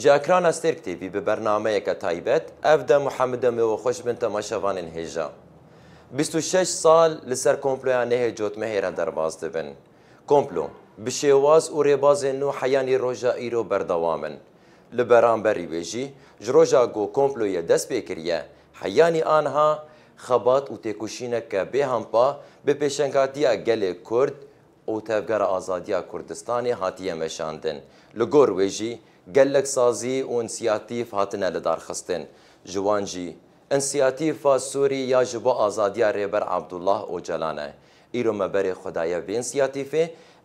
جاکران استر کتیبی به برنامه یک تایبت اف ده محمد میو خوش بن تماشاوان هجا 26 سال لسر کمپلویا نه جوت مهیرن درباز دبن کمپلو بشێواز و ڕێبازێن و حەیانی ڕۆژە ئیرۆ بەردەوامن لە بەرامبەری وێژی ژڕۆژا گۆ کۆمپلۆیە دەست پێکریە حەیانی ئانها خەبات و تێکوشینەکە بێهامپا بە پێشنگاتیە گەلێ کورد ئۆتەفگەرە ئازادیا کوردستانی هاتیە مەشاندن لە گۆر وێژی گەلک سازی و ئینسیاتیف هاتنە لەدارخستن جوان جی ئینسیاتیفا سووری یا ji بۆ ئازادیا رێبەر عبدوڵله ئۆجلانە ئیرۆ مەبەرێ خدایە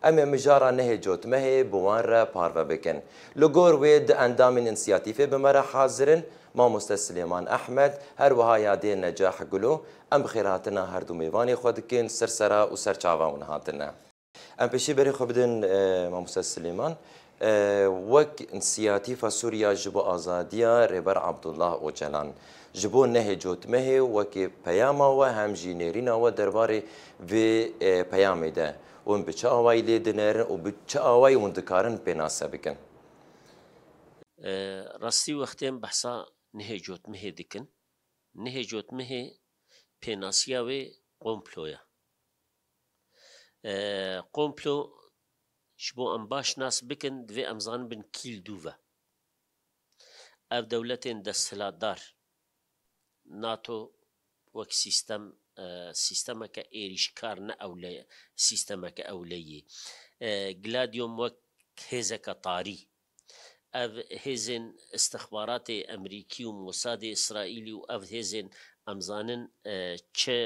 ام مجارا نه جوت مه بوان رە پارڤە بکەن لە گۆر وێ di ئەندامین ئینسیاتیفê بمەرە حازرن مامۆستە سلێمان ئەحمەد هەروەها یادێ نەجاح گولۆ ئەم هر دو میوانی خۆ دکن سەرسەرا و سەرچاوا ون هاتنە ئەم پێشی بەری خۆ بدن آه، مامۆستە سلێمان. وەک سیاتیفە سووریا ji bo azadiya rêber Abdullah Ocalan ji bo nehêcotmehê wekê peyama we hem jî nêrîna we derbarê vê peyamê de hûn bi çi awayî lê dinêrin û bi çi awayî hûn dikarin pênase bikin. Rastî wextên behsa nehêcotmehê dikin nehêcotmehê pênasiya wê komploya. Komplo ji bo em baş nas bikin divê em zan bin kîl dû ve ev dewletên desthilatdar nato wek sîstem sîstemeke êrîşkar ne ewle sîstemeke ewleyê gladiyom wek hêzeke tarî ev hêzên istixbaratê Emerîkî û Mosadê İsraîlî û ev hêzên em zanin çi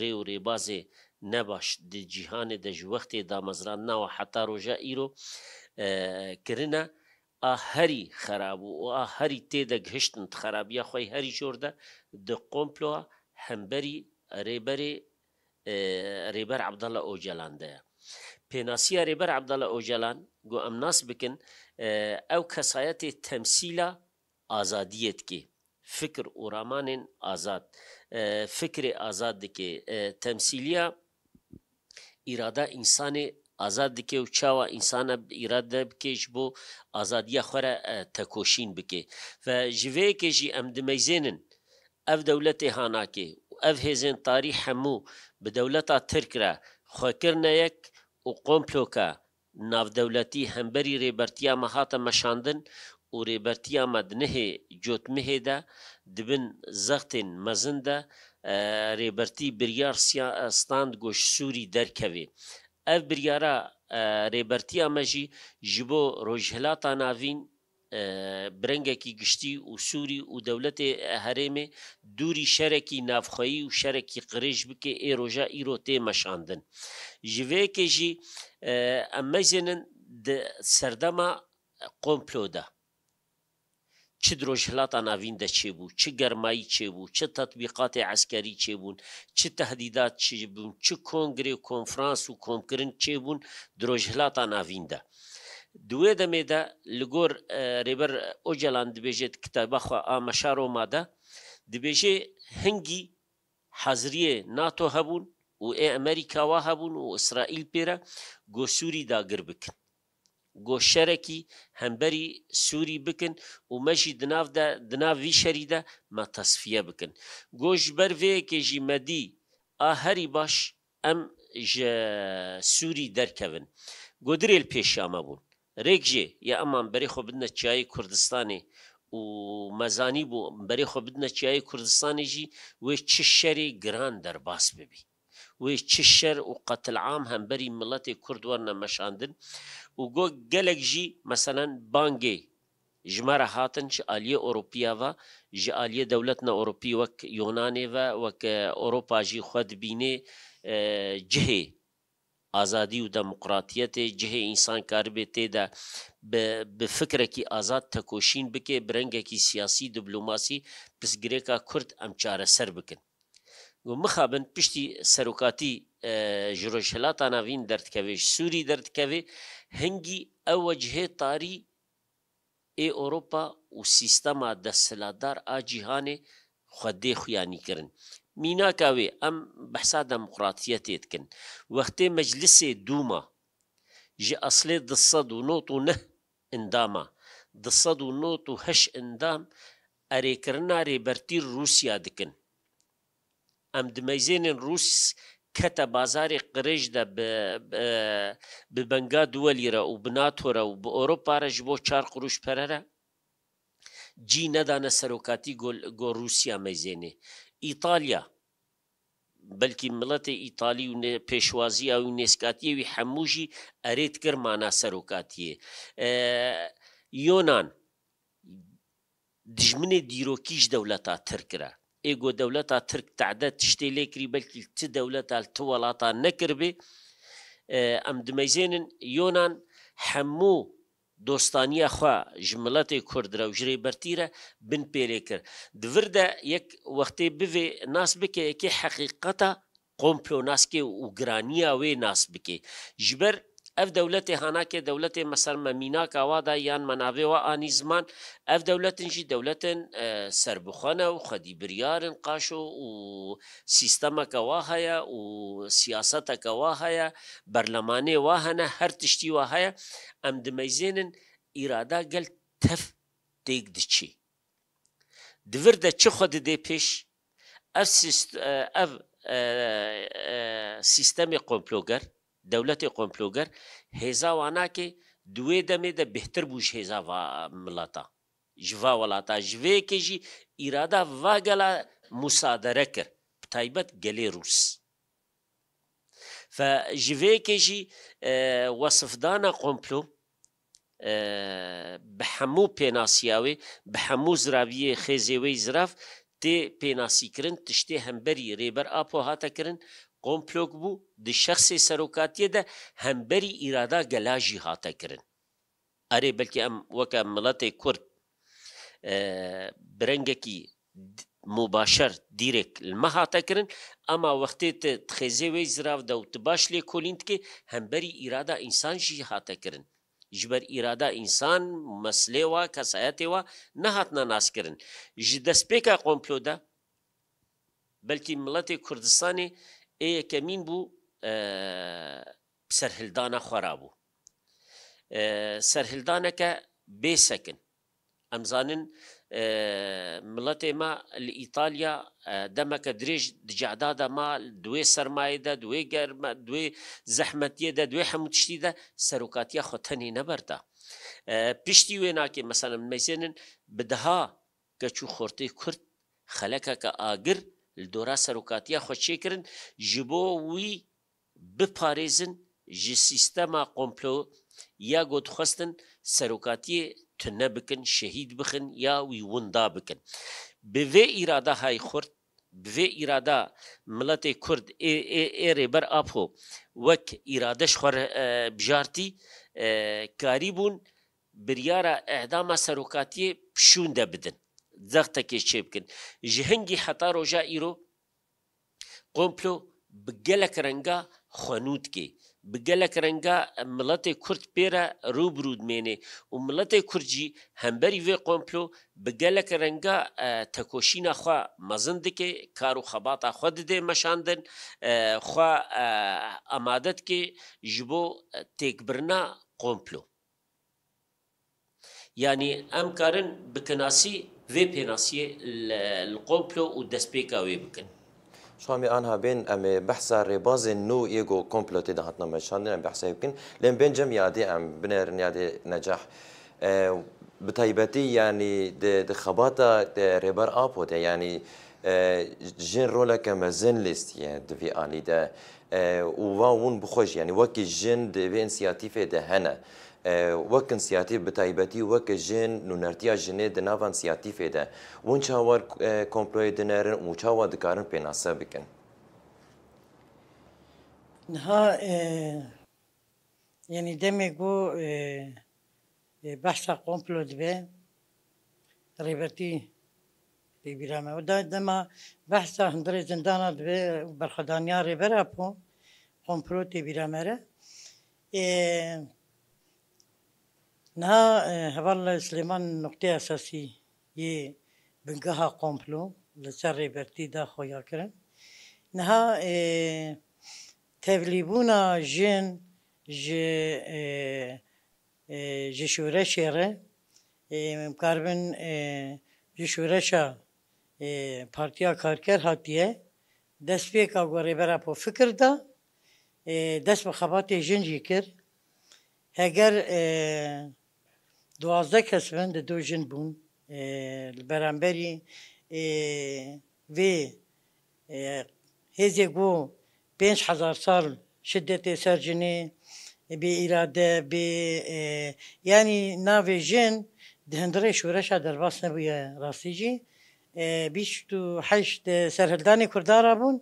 rê û rêbazê نباش د جیهان د وخت د مزران نه او حتی روجا ایرو کرنه هری خراب او هری ته د گشتن خرابیا خو هری جوړده د قومپلو همبري ریبري ریبر عبد الله اوجلانده پیناسی ریبر عبد الله اوجلان گو امناس بکن او کسایت تمثیل آزادیت کی فکر و رامانن آزاد فکر آزاد کی تمثیلیه اراده انسان آزاد دکه و چاوا انسان اراده بکش بو آزادیا خوره تکوشین بکه و جوه که جی ام دمیزینن اف دولت هاناکه و اف هزین تاری همو به دولتا ترکره خوکرنه یک و قومپلوکه ناو دولتی همبری ریبرتیا مهات مشاندن و ریبرتیا مدنه جوتمه ده دبن زغتن مزنده رێبەرتی بریار ستاند گۆش سووری دەرکەوێ ئەف بریارە رێبەرتی ئەمەژی ji بۆ ڕۆژهلاتا ناوین برنگێکی گشتی و سووری و دەولەتێ هەرێمێ دووری شەرەکی نافخۆیی و شەرەکی قرێژ بکێ ئێڕۆژە ئیرۆ تێمەشاندن. ژڤێکێژی ئەمەزێنن سەردەما قۆمپلۆدا. چه دروژهلاتان اوینده چه بوو چه گەرمایی چێ بوو چه تطبیقاتی عسکەری چێ بوون چه تهدیدات چ بوون چه کۆنگری و کۆنفرانس و کۆمکردن چێ بوون درۆژهلاتان اوینده. دوێ دەمێدا لەگۆر ڕێبەر ئۆجلان دبێژێت کتابەخوا ئامەشارۆمادا دبێژێ هەنگی حەزریە ناتۆ هەبوون و ئێ ئەمریکاوا هەبوون و ئیسرائیل پێرە گۆسووری داگر بکن گۆشەرەکی هەمبەری سووری بکن و مەشی دناافدا دناوی شەریدا مە تەسفە بکن گۆش بەرێکێژی مەدی ئاهری باش ئەم سووری دەرکەون گۆدرێل پێشامە بوون ڕێکژێ یا ئەمان بەرێخۆ بدنە چای کوردستانی و مەزانی بوو بەرێخۆ بدنە چای کوردستانێژی وێ چ شەری گران دەرباس ببی. وێ چ شەر و قەتلعام هەمبەری مڵەتی کوردوەرنە مەشاندن ugo gelek jî meselen bangê ji me re hatin ji aliyê Ewropiya ve ji aliyê dewletna Ewropî wek Yonanê ve wek Ewropa jî xwe dibînê cihê azadî û demokratiyetê cihê însan karibê tê de bi fikirekî azad tekoşîn bike bi rengekî siyasî diplomasî pirsgirêka Kurd em çareser bikin. و مخابن پشتی سروکاتی جروشلات آناوین دردکویش سوری دردکوی هنگی او وجهه تاری ای اوروپا و سیستما دستلادار آ جیهانه خودی خویانی کرن مینا کاوی ام بحثا دموقراتیت کن وقت مجلس دوما جی اصلی دصد و نوت و نه انداما دصد و نوت و هش اندام اری کرنا ری برتی روسیا دکن ئەم دمەزێنن رووس کەتە بازاری قرێژدا ببنگا دووە لیرە و بناتۆرە و بە ئۆرۆپارەش بۆ چار قروش پەرەرە جی نەدانە سەرۆکاتی گۆڕوسیا مەزێنێ ئیتالیا بەلکی مڵەتی ئیتالی و پێشوازی و نێسکاتیەوی هەمووژی ئەرێت گەرمانە سەرۆکاتیە یۆناان دژمنێ دیرۆکیش دەولەتا ترکرە ئێگۆ دەولەتا ترک تعدە تشتێ لێکری بەلکی چ دەولەتا تو وڵاتان نەکردێ ئەم دمەزێنن یۆناان هەموو دۆستانیە خوا ژملەتی کوردرە و ژرەی بەرتیرە بن پێلێ کرد دووردە یەک وەختێ بێ ناس بکە یەکی حەقیقەتە قۆمپۆ ناسکێ و گرانیا وێ ناس بکێ ژبەر ev devletê hanake devletê mesermemînak awa da yan menavê wa anî ziman ev devletin jî devletin serbixane û xedîbiryarin qaşo û sîstemeke wa heye û siyaseteke wa heye berlemanê wa hene her tiştî wa heye em dimeyzênin îrada gel tef têk diçî divir de çi xwe didê pêş ev ev سیستمی قمپلوگر دولت قومپلوگر هیزا وانا کې دوی دمه د بهتر بوش هیزا و ملتا جوا ولاتا جوی کې جی اراده واګلا مصادره کړ تایبت ګلی روس فجوی کې جی وصفدان قومپلو به همو پیناسیاوی به همو زراوی خیزیوی زراف تی پیناسی کرن تشتی همبری ریبر آپو هاتا کرن komplok bû di şexsê serokatiye de hemberî îrada gela jî hate kirin. Erê belkî em weke miletê Kurd birengekî مباشر دیرێک لمە هاتەکردن ئەما وەختێ تخێزێوەی زرااو دە و ت باش لێ کۆلین کە هەمبەری ئیرادا ئینسانشی هاتەکردن ژبەر ئیرادا ئینسان مەسلێوە کەسایەتێەوە نەهاتنا ناسکردن ژ دەستپێکە قۆمپلۆدا بەلکی مڵەتی کوردستانی یەکەمین بوو سەرهلدانە خۆرا بوو سەرهلدانەکە بێسەکن ئەمزانن مڵەتێ ما لە ئیتالیا دەمەکە درێژ دجادادا ما دوێ سەرمایەدا دوێ گەرمە دوێ زەحمەتیەدا دوێ هەموو تشتیدا سەرۆکاتیا خۆتەنی نەبەردا پشتی وێ ناکێ مەسەلم مەزێنن بدەها کەچوو خۆرتەی کورد خەلەکە کە ئاگر لدورا سروکاتیا خود چه کرن جبو وی بپارزن جی سیستما قمپلو یا گود خواستن سروکاتی تنه بکن شهید بخن یا وی وندا بکن به وی اراده های خورد بوی اراده ملت کرد ای ای ای ری بر اپو وک ارادش خور بجارتی کاری بون بریارا اعدام سروکاتی پشونده بدن zextekê çê bikin. Ji hingî heta roja îro komplo bi gelek renga xwenûdikê. Bi gelek renga miletê Kurd pêre rûbrû dimênê û miletê Kurd jî hemberî vê komplo bi gelek renga tekoşîna xwe mezin dike kar û xebata xwe didê meşandin xwe amade dike ji bo têkbirina komplo. يعني ام كارن بكناسي في بيناسي القومبلو والدسبيكا وي بكن شو عم انها بين ام بحثا رباز نو ايجو كومبلو تي دهتنا مشان ام بحثا يمكن لان بين جم يادي ام بنر يادي نجاح أه بطيبتي يعني دي ريبر ابو دي يعني جن رولا كما زن ليست يعني دفي الي ده وواون وون بخوش يعني وكي جن دفي انسياتيفه ده هنا وەکن سیاتی بەتایبەتی وەکە ژێن نونەرتیا ژنێ دناوان سیاتی فێدە ون چاوەر کۆمپلۆی دنێرن و چاوا دکارن پێناسە بکەن نها یعنی دەمێک بۆ بەشتا قۆمپلۆ دبێ ڕێبەتی بیرامەوە دەما بەحسا هەندێ زندانە دبێ بەرخەدانیا ڕێبەرا بوو قۆمپلۆ تێبیرامەرە نه هوال سلیمان نکته اساسی یه بنگاه قمپلو لسر ریبرتی دا خویا کرن نه تولیبون جن جه جشوره شیره کاربن جشوره شا پارتیا کارکر هاتیه دست بیه که گوری برا پو فکر دا دست بخواباتی جن جی کر هگر اه دو جن بون bun beramberi هزی گو پنج هزار سال شدت سرجنه به اراده به یعنی ناوی جن دهندره شورش درباس نبویه جی بیشت و حشت سرهلدانی کردارا بون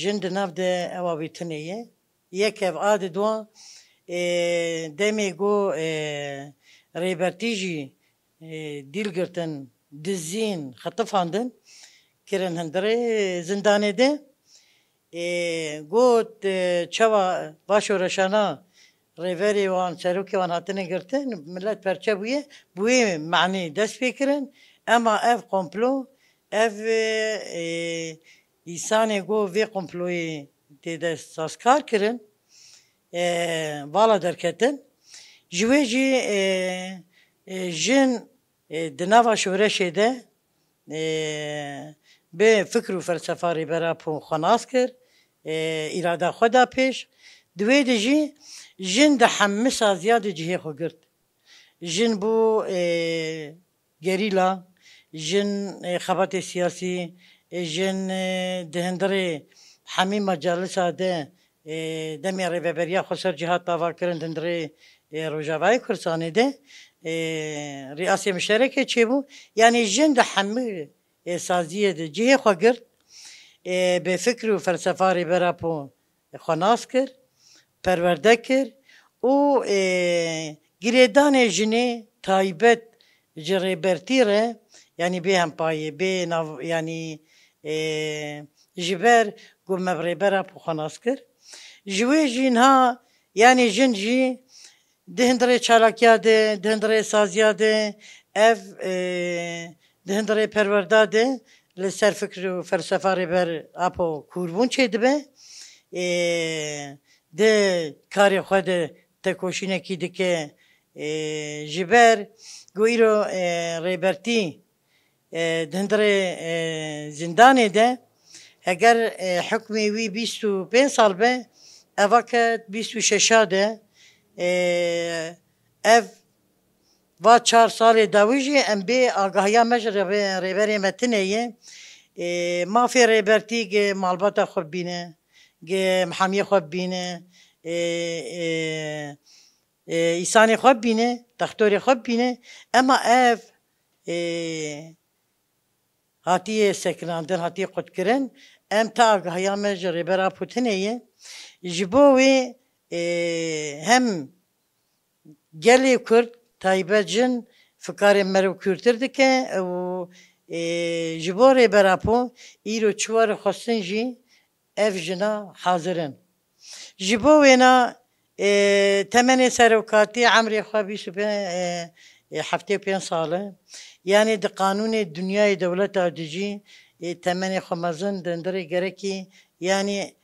جن ده ناو ده اوابی تنیه یک اف آد دوان دمی گو ڕێبەرتیژی دیلگرتن دزین خەتەفاندن کرن هەندرێ زندانê de got çawa başoreşana rêverê wan serokê wan hatine girtin millet perçe bûye bûê meعنî dest pê kirin ema ev komplo ev îsanê go vê komployê tê dest kirin vala derketin Ji wê jî e, e, jin e, di nava şoreşê de bê fikr û felsefa rêbera Pûnxwe nas kir îrada xwe da pêş di wê de jî jin di hemisa ziyadê cihê xwe girt. Jin bû gerîla, jin xebatê siyasî, jin di hindirê hemî mecalisa de demê rêveberiya xwe ser cîhat davakirin hindirê روژاوای کردستان ده ریاسی مشترک چه بو یعنی ده همه سازیه ده جه خواه گرد به فکر و فلسفه ری برا پو خناس کرد پرورده کرد و گریدان جنه تایبت جریبرتی ره یعنی به هم پایه به نو یعنی جبر گو مبری برا پو خناس کرد جوی جنها یعنی جن جی دهندره ده دهندره ده اف دهندره پرورداده لسر فکر و فلسفه بر اپو کوربون چه دبه ده کاری خود تکوشینه کی دکه جبر رو ریبرتی دهندره زندانه ده اگر حکمی وی 25 سال به اواکت 26 ده ev va çar salê dawî em bê agahiya me ji rêberê me tinê ye mafê rêbertî ge malbata xwe bîne ge mihemiyê xwe bîne îsanê xwe bîne textorê xwe bîne ema ev hatiye sekirandin hatiye qutkirin em ta agahiya me ji rêbera putine ye ji bo wê e, hem gelê Kurd taybet jin fikarên merov Kürttir dike û ji bo rêberapo îro çiwar xwestin jî ev jina hazirin. Ji bo wêna temenê serokatî emrê xwe bîst heftê pênc sal e, e, e yanî di qanûnê dünyayê dewleta dijî e, temenê xwemezin dindirê gerekî yanî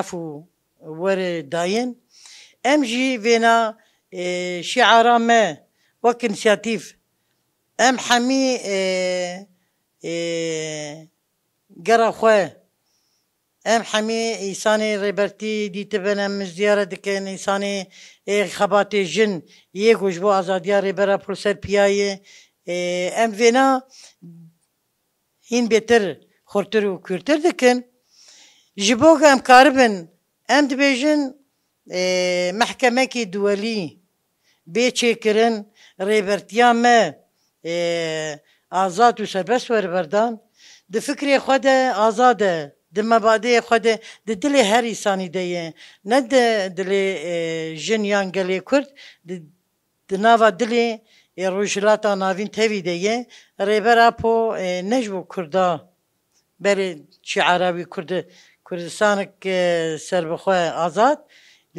efû ور داين ام جي فينا اه، شعارا ما وكن شاتيف ام حمي قرا خواه ام حمي ايساني ريبرتي دي تبنا من زياره دك انساني خبات جن يكوش بو ازاديا ريبرا بروسر بياي اه، ام فينا هين بيتر خورتر وكورتر دكن جبوك ام كاربن ئەم دەبێژن محکەمەکی دووەلی بێ چێکردن ڕێبەرتیامە ئازاد و سەربەست وەربەردان di fikrê xwe de azad e di mebadeyê xwe de di dilê her îsanî de ye ne de dilê jin yan gelê Kurd di nava dilê rojilata navîn tevî de ye rêbera po nejbo Kurda berê çi Arabî kurde کوردستانك سربخوي آزاد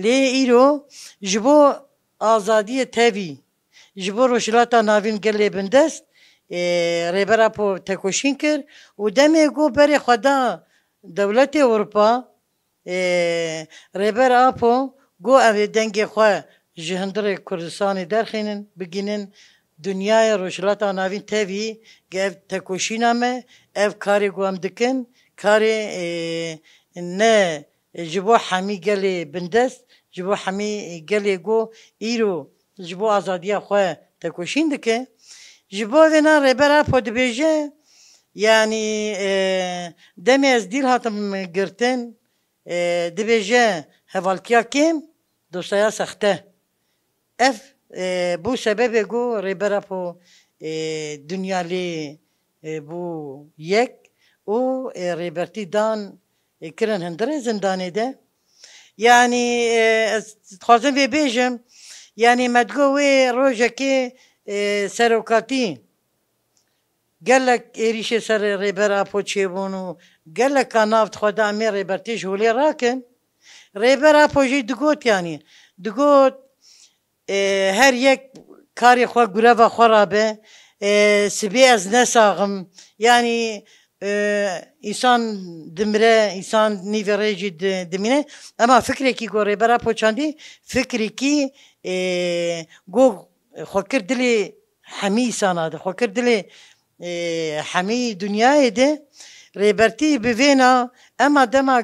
لê îro ji bo azadiyê tevî ji bo rojhilata navîn gelê bindest e, rêbera po tekoşîn kir û demê got berê xwe da dewletê Ewropa e, rêber apo got ev ê dengê xwe ji hundirê Kurdistanê derxînin bigînin dunyayê rojhilata navîn tevî gev tekoşîna me ev karê got em dikin کاری نه جبو حمی گلی بندست جبو حمی گلی گو ایرو جبو آزادی خواه تکوشین دکه جبو وینا ربرا پود بیجه یعنی دمی از دیل هاتم گرتن دبیجه هوالکیا کم دوستایا سخته اف بو سبب گو ربرا پو دنیا لی بو یک او ریبرتی دان کرن هندره زندانه ده یعنی یعنی خوازم بیجم یعنی مدگو وی تقوی که سروکاتی گلک ایریش سر اپو چی بونو گلک کنافت خود امی ریبرتی جولی راکن ریبر اپو جی دگوت یعنی دگوت هر یک کاری خواه گروه را به سبی از نساغم یعنی اما دمرە اما نیڤێڕێژی دمینێ ئەما فکرێکی گۆڕێ فکری پۆچاندی فکرێکی گۆ دلی دلێ هەمی ئسانادە خوکر دلی هەمی دنیاە دێ رێبەرتی بڤێنا اما دەما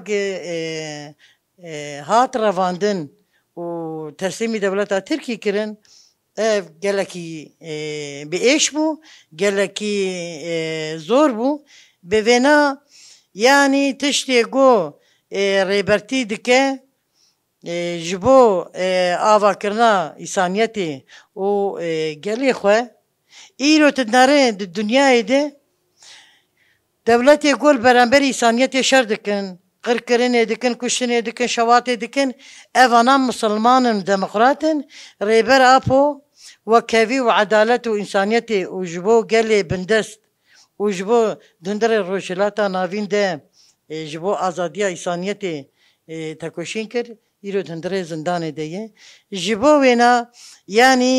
هات رواندن و تەسلیمی دەوڵەتە ترکی کردن گلکی gelekî e, bi êş bû gelekî e, ببێنە ینی تشتێک گۆ ڕێبەرتی دکە ji bo avakirina îsaniyetê û gelê xwe îro tu nerê di dunyayê de devletê gol berember îsaniyetê şer dikin qirkirinê dikin kuşinê dikin şevatê dikin evanan musilmanin demokratin rêber apo وكevî û edalet û însaniyetê û ji bo gelê bindest و جبو دندر روشلاتا ناوین ده جبو آزادیا انسانیت تکوشین کرد ایرو دندر زندان دیگه جبو وینا یعنی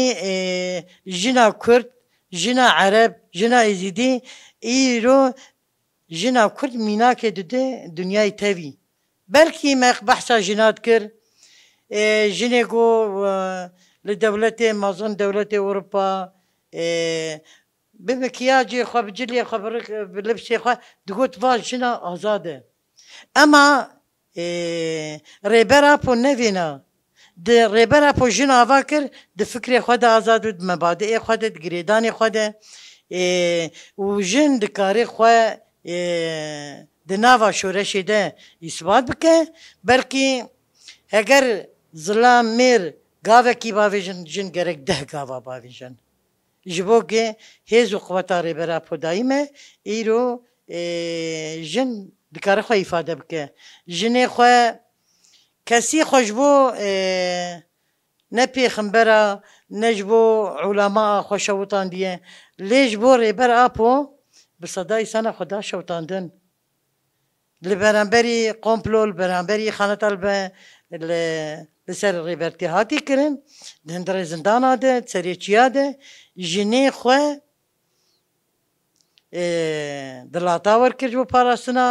جنا کرد جنا عرب جنا ازیدی ایرو جنا کرد میناک دده دنیای تاوی بلکی مخ بحثا جنات کرد جنه گو لدولت مازن دولت اروپا بمكياجي خو بجلي خو بلبسي خو دقوت فال شنا ازاده اما ريبرا بو نفينا د ريبرا بو جنا فاكر د فكري خو د ازاد د مبادئ خو د ګریدان خو د و جن د کاري خو د ناوا شورش ده اثبات بکه بلکې اگر ظلام میر گاوه کی باویژن جن گرک ده گاوه باویژن ji bo gê hêz û qeweta rêbera podayî me îro e, jin dikare xwe îfade bike jinê xwe kesî xwe ji bo e, ne pêximbera ne ji bo ulema xwe şewitandiye lê ji bo rêber apo bi sedayî sena xweda şewitandin li beramberî komplo li beramberî xanetal be li li ser rêbertî hatî kirin di hindirê zindana de serê çiya de ژنێ خوێ دڵاتا وەرکرد بۆ پاراستنا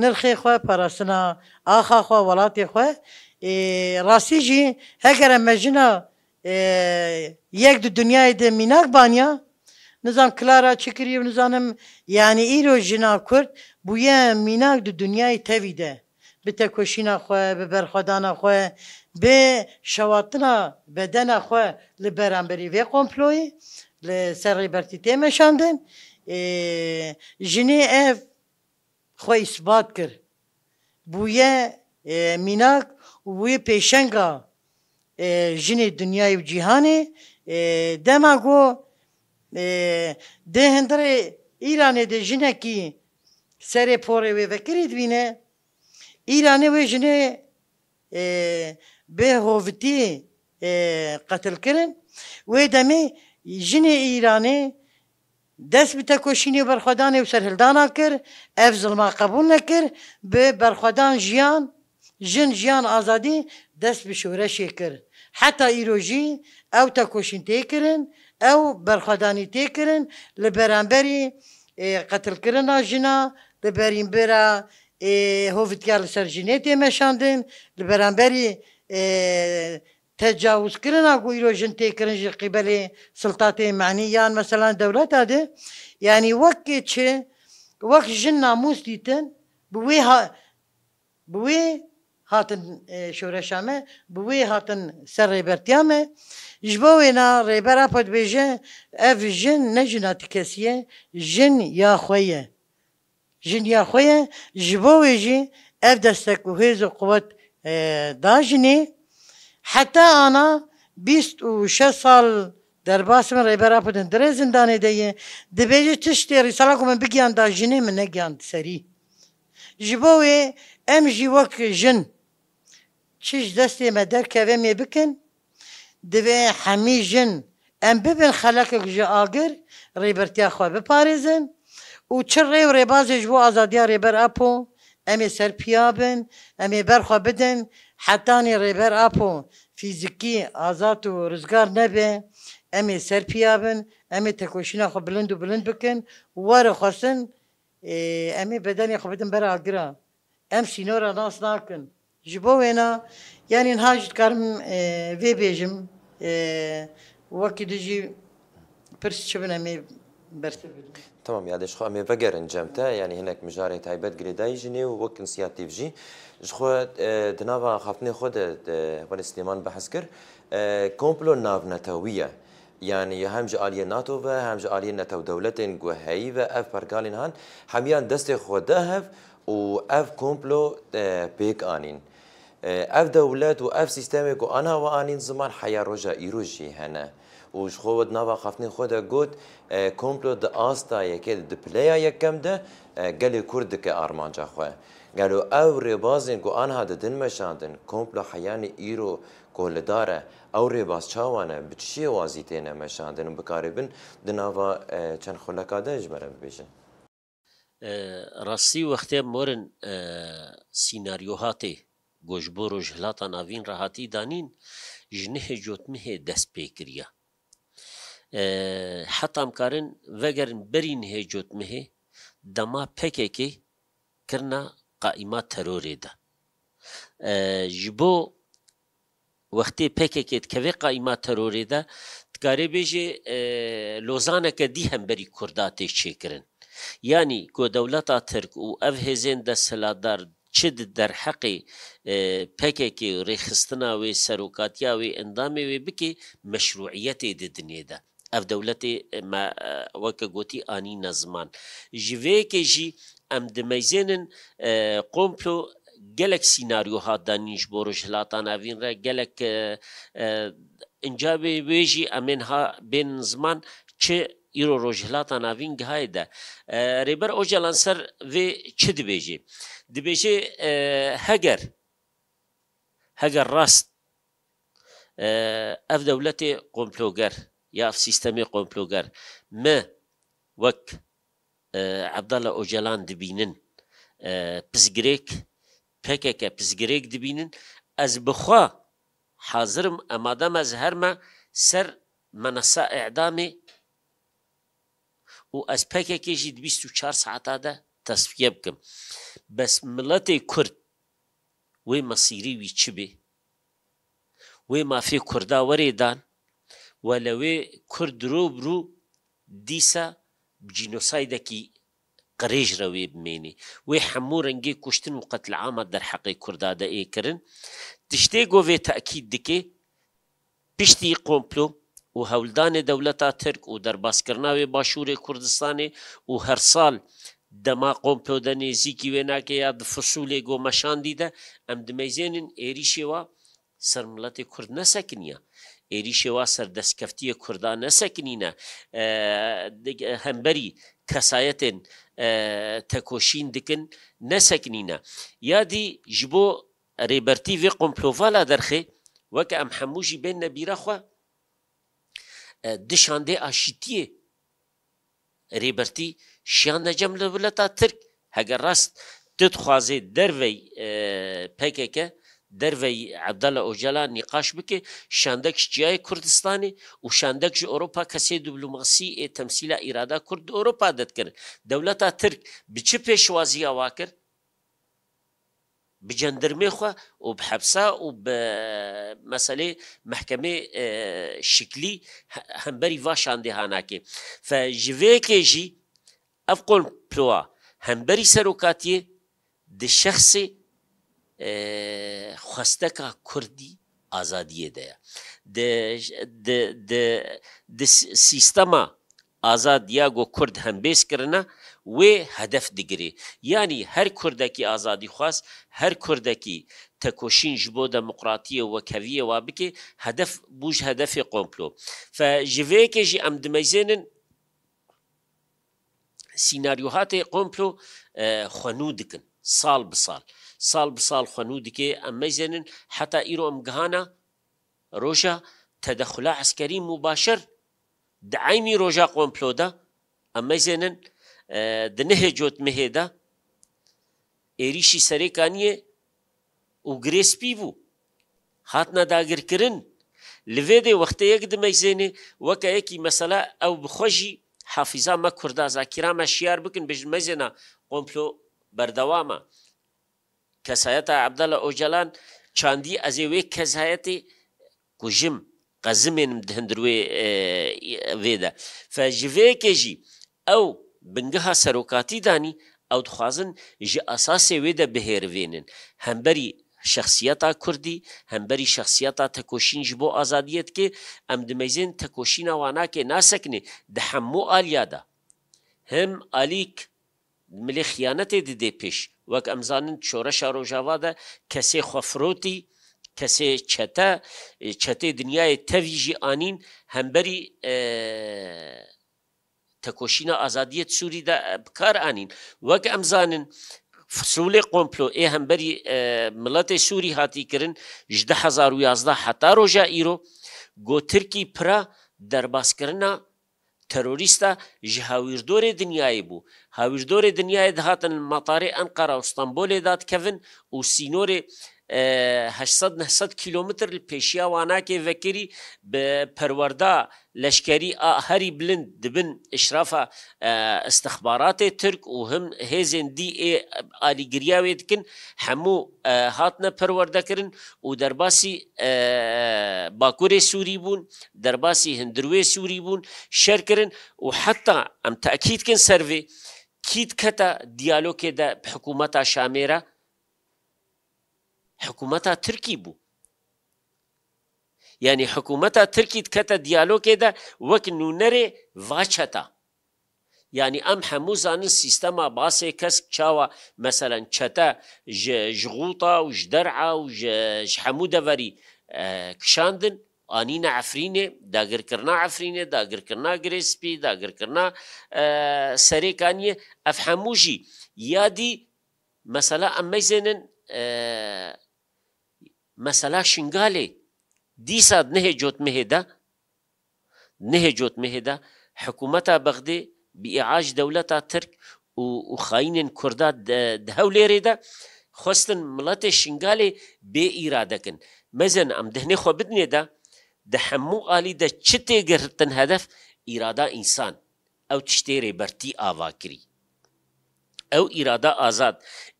نرخی خوێ پاراستنا ئاخاخوا وڵاتی خوێ ڕاستی جی هەگەرە مەژنە یەک دو دنیای دە میناک بانیا نزان کلارا چکری و نزانم یعنی ئیرۆ ژنا کورد بویە میناک دو دنیای تەوی دە بتە کۆشینا خوێ ببەرخوادانە خوێ به شواطنا بدن خو لبرانبری وی قمپلوی لسر ریبرتیتی مشاندن جنی اف خو اثبات کر بویه میناک و بویه پیشنگا جنی دنیای و جیهانی دما گو ده هندر ایران ده جنکی سر پوره وی وکرید وینه ایران وی جنی به هوفتی قتل کرن و دمی جن ایرانی دست به تکوشینی برخوادان و سرهلدانا کر اف ظلما قبول نکر به برخوادان جیان جن جیان آزادی دست به شورشی کر حتی ایروژی او تکوشین تکرن او برخوادانی تکرن لبرانبری قتل کرنا جنا لبرانبرا هوفتی سر جنیتی مشاندن لبرانبری تجاوز كرنا قويرو جنتي كرنج قبل سلطات معنية مثلا دولات هذا يعني وقت شيء وقت جن ناموس ديتن بوي ها بوي هاتن شورشامه بوي هاتن سر ريبرتيامه جبوينا ريبرا بود بيجه اف جن نجنا تكسيه جن يا خويه جن يا خويه جبوي جي اف دستك وهيز قوت Dajinê heta ana bîst ûşe sal derbas min rêbera bidin derzin danê de yin dibêje tiştê rîala ku min bigyan da jê min nege serî Ji bo wê em jî wekê jin çiî destê me derkevemê bikin Divê hemî jin em bibin xeeke j agir rêbertiya x biparêzin û çirêû rêbazê ji bo aadyar rêberapo, امی سر پیابن امی برخوا بدن حتانی ریبر اپو فیزیکی آزاد و رزگار نبه امی سر پیابن امی تکوشینا خو بلند و بلند بکن وار خواستن امی بدنی خو بدن بر اگرا ام سینورا ناس ناکن جبو وینا یعنی هاجت کارم وی بیجم وکی دجی پرس بدن امی برسه بدن تمام يعني شخو امي بقر جەمتە يعني هناك مجاري تایبەت قريدا ژنێ ووك وەکن سیاتیڤژی شخو آه، دناوە خافني خود بەێ آه، سليمان بحسكر آه، كومبلو کۆمپلۆ ناونەتەویە. يعني همج آلية ناتو و همج آلية ناتو دولتين قوهي با اف برقالين هان حميان دست خود دهف و اف كومبلو بيك آنين اف دولت و اف سيستمي قو انا و آنين زمان حيا رجا ايروجي هنه و ji xwe wet nava xeftinên xwe de got komplo di astayekê di pileya yekem de gelê kur dike armanca xwe. Gelo ew rêbazên ku anha didin meşandin komplo heyanê îro koledar e ew rêbaz çawan e bi çişê wazî têne meşandin bikarê bin di nava çend xuleka de ji me re bibêjin. راستي وختي مورن سيناريو هاتي گوشبور و جهلاتا ناوین راحتی دانین جنه جوتمه دست پیکریا heta mkarin vegerin berîn hêcot mihê dema pekekê kirina qaîma terorê de ji bo wextê pekekê dikeve qaîma terorê de dikarê bêjê lozaneke dî hemberî kurdatê çêkirin yanî ku dewleta tirk û ev hêzên de siladar çi di derheqê pekekê rêxistina wê serokatiya wê endamê wê bike meşruiyetê di dinê de ev dewletê me weke gotî anî nezman. Ji vê ke jî em dimeyzênin komplo gelek sînaryo hat danîj bo hilatan evîn re gelek incabê wê jî em ên ha bên zman çi îro rojhilata navîn gihayê de. Rêber ojalan ser vê çi dibêjê? Dibêjê heger heger rast ev dewletê komploger یا سیستەمی قۆمپلۆگەر مە وەک عبدالە ئۆجلان دبینن پزگرێک پێکێکە پزگرێک دبینن ئەس بخوا حاضرم ئەمادەمە هەرمە سەر منەسا ئەعدامی و ئەس پێکێکێژی 24 ساعتادا تەسفە بکەم بەس مڵەتی کورد وی مەسیری وی چ بێ وی مافی کووردا وەرێدان و لەوێ کورد رۆبر و دیسە جینۆسایدەکی قڕێژ ڕەوێ بمێنێ وێ هەموو ڕەنگی کوشتن و قەت لە ئامە دەرحەقی کوردادە ئێکردن تشتێ گۆڤێ تاکیید دکێ پشتی قۆمپلۆ و هەولدانێ دەولەتا ترک و دەرباسکردناوێ باشوورێ کوردستانێ و هەر ساڵ دەما قۆمپلۆ دەنێزیکی وێناکە یا دفسوولێ گۆمەشاندیدە ئەم دمەزێنن ئێریشێوە سەرملەتی کورد نەسەکنە êrişewa serdestkeftiye Kurdan nesekinîne hemberî kesayetên tekoşîn dikin nesekinîne. Ya dî ji bo rêbertî vê komplovala derxê weke em hemû jî bên nebîra xwe dişandê aşîtiyê rêbertî şiyan necem li wilata Tirk heger rast tu dixwazê dervey pekeke دروي عبد الله اوجلا نقاش بك شاندك جاي كردستاني وشاندك اوروبا كسي دبلوماسي تمثيل اراده كرد اوروبا دتكر دولتا ترك بچ پیشوازی اواکر بجندرمي خو وبحبسه وبمساله محكمه شكلي همبري واش هاناكي هناك فجيفيكي جي افقل بلوا همبري سروكاتي دي شخصي خواستکا کوردی ئازادیە دەیە سیستەما ئازاد یاگۆ کورد هەمبێزکردە وێ هەدەف دیگرێ ینی هەر کوردێکی ئازادی خواست هەر کوردێکی تەکۆشین ji بۆ دەموقراتیە وە کەویە وا بکێ هەدەف بوش هەدەفی قۆمپلۆ ژڤەیەکێژی ئەم دمەزێنن سینناریۆهاتێ قۆمپلۆ خوەنوو دکن ساڵ بساڵ. ساڵ بساڵ خوەنوو دیکێ ئەمەزێنن حتا ئیرۆ ئەمگەهانە ڕۆژە تەدەخلا عسکەری مباشر دعایمی ڕۆژا قۆمپلۆدا ئەمەزێنن دنهێ جۆت مهێدا ئێریشی سەرێکانیە و گرێسپی بوو هاتنا داگرکردن لێدێ وەختە یەک دمەزێنێ وەکە یەکی مەسەلا ئەو بخۆژی حافیزامە کوردازاکیرامە شیار بکن بژمەزێنە قۆمپلۆ بەردەوامە kesayet Abdullah Ocalan çandi ez ê wê kesayetê ku jim qezimên hindir wê vê de fe ji vêkê jî ew bingeha serokatî danî ew dixwazin ji esasê wê de bihêrivênin hemberî شخصیتا کوردی هەمبەری شخصیتا تەکۆشینج بۆ ئازادیت کێ ئەم دمەزین تەکۆشینە واناکێ ناسەکنێ دە هەموو ئالیادا هەم ئالیک ملێ خیانەتێ ددێ پێش وەک ئەمزانن چۆرەشە ڕۆژاوادە کەسێ خەفرۆتی کەسێ چەتە چەتێ دنیای تەویژی ئانین هەمبەری تەکۆشینە ئازادیەت سووریدا بکار ئانین وەک ئەمزانن فسوولێ قۆمپلۆ ئێ هەمبەری مڵەتی سووری هاتیکردن 1970 حتا ڕۆژە ئیرۆ گۆترکی پرا دەرباسکردە تروریستا جه هاویردور دنیای بو هاویردور دنیای دهاتن مطار انقره و استانبول داد کوین و سینور 800 900 کیلومتر پیشیا واناکه وکری به پرورده لشکری هری بلند دبن اشراف استخبارات ترک و هم هزن دی ای آلیگریا ویدکن همو هاتنا پرورده کرن و درباسی باکور سوری بون درباسی هندروی سوری بون شر کرن و حتی ام تأکید کن سروی کیت کتا دیالوگ دا حکومت شامیره حکوومەتە ترکی بوو یعنی حکوومەتە ترکیت کەتە دیالۆکێدا وەک نوونەرێ ڤچەتە یعنی ئەم هەموو زانن سیستەما باسێ کەس چاوە مەسەرەن چەتە ژغوڵتا و ژ دەرعا و هەموو دەڤەری کشاندن ئانینە ئەفرینێ داگرکردنا ئەفرینێ داگرکردنا گرێسپی داگرکردنا سەرێکانیە ئەف هەموژی یادی مەسەلا ئەمەزێنن mesela şingali dîsa nehê cotmehê de nehê cotmehê de hikûmeta bexdê bi îac dewleta tirk û xayînên kurda di hewlêrê de xwestin miletê şingalê bê îra dikin mezin em dihnê xwe bidinê de di hemû alî de çi têgirtin hedef îrada însan ew tiştê rêbertî ava kirî او اراده آزاد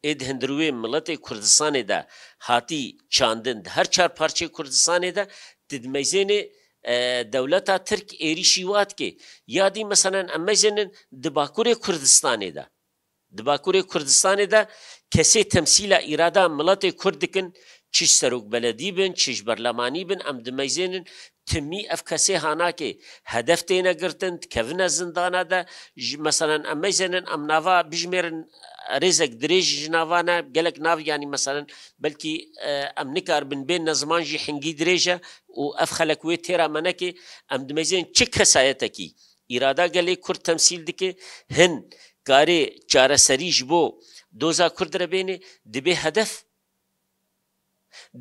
اید هندروی ملت کردستان ده هاتی چاندند هر چهار پارچه کردستان ده ددمیزین دولتا ترک ایریشی وات که یادی مثلا امیزین دباکور کردستان ده دباکور کردستان ده کسی تمثیل اراده ملت کرد کن چیش سەرۆک بەلەدی بن چیش بەرلەمانی بن ئەم دمەیزێنن تمی ئەف کەسێ هاناکێ هەدەف تێنەگرتن کەڤە زندانادا مەسەەن ئەمەزێنن ئەم ناوا بژمێرن ڕێزێک درێژ ژناوانە گەلک ناویانی مەسەەن بەلکی ئەم نکار بن بێن نەزمانژی حنگی درێژە و ئەف خەلەکوێ تێرامەەکێ ئەم دمەزێن چ کەسایەتەکی ئیرادا گەلێ کورد تەمسیل دکێ هەن کارێ چارەسەریش بۆ دۆزا کوردرە بێنێ دبێ هەدەف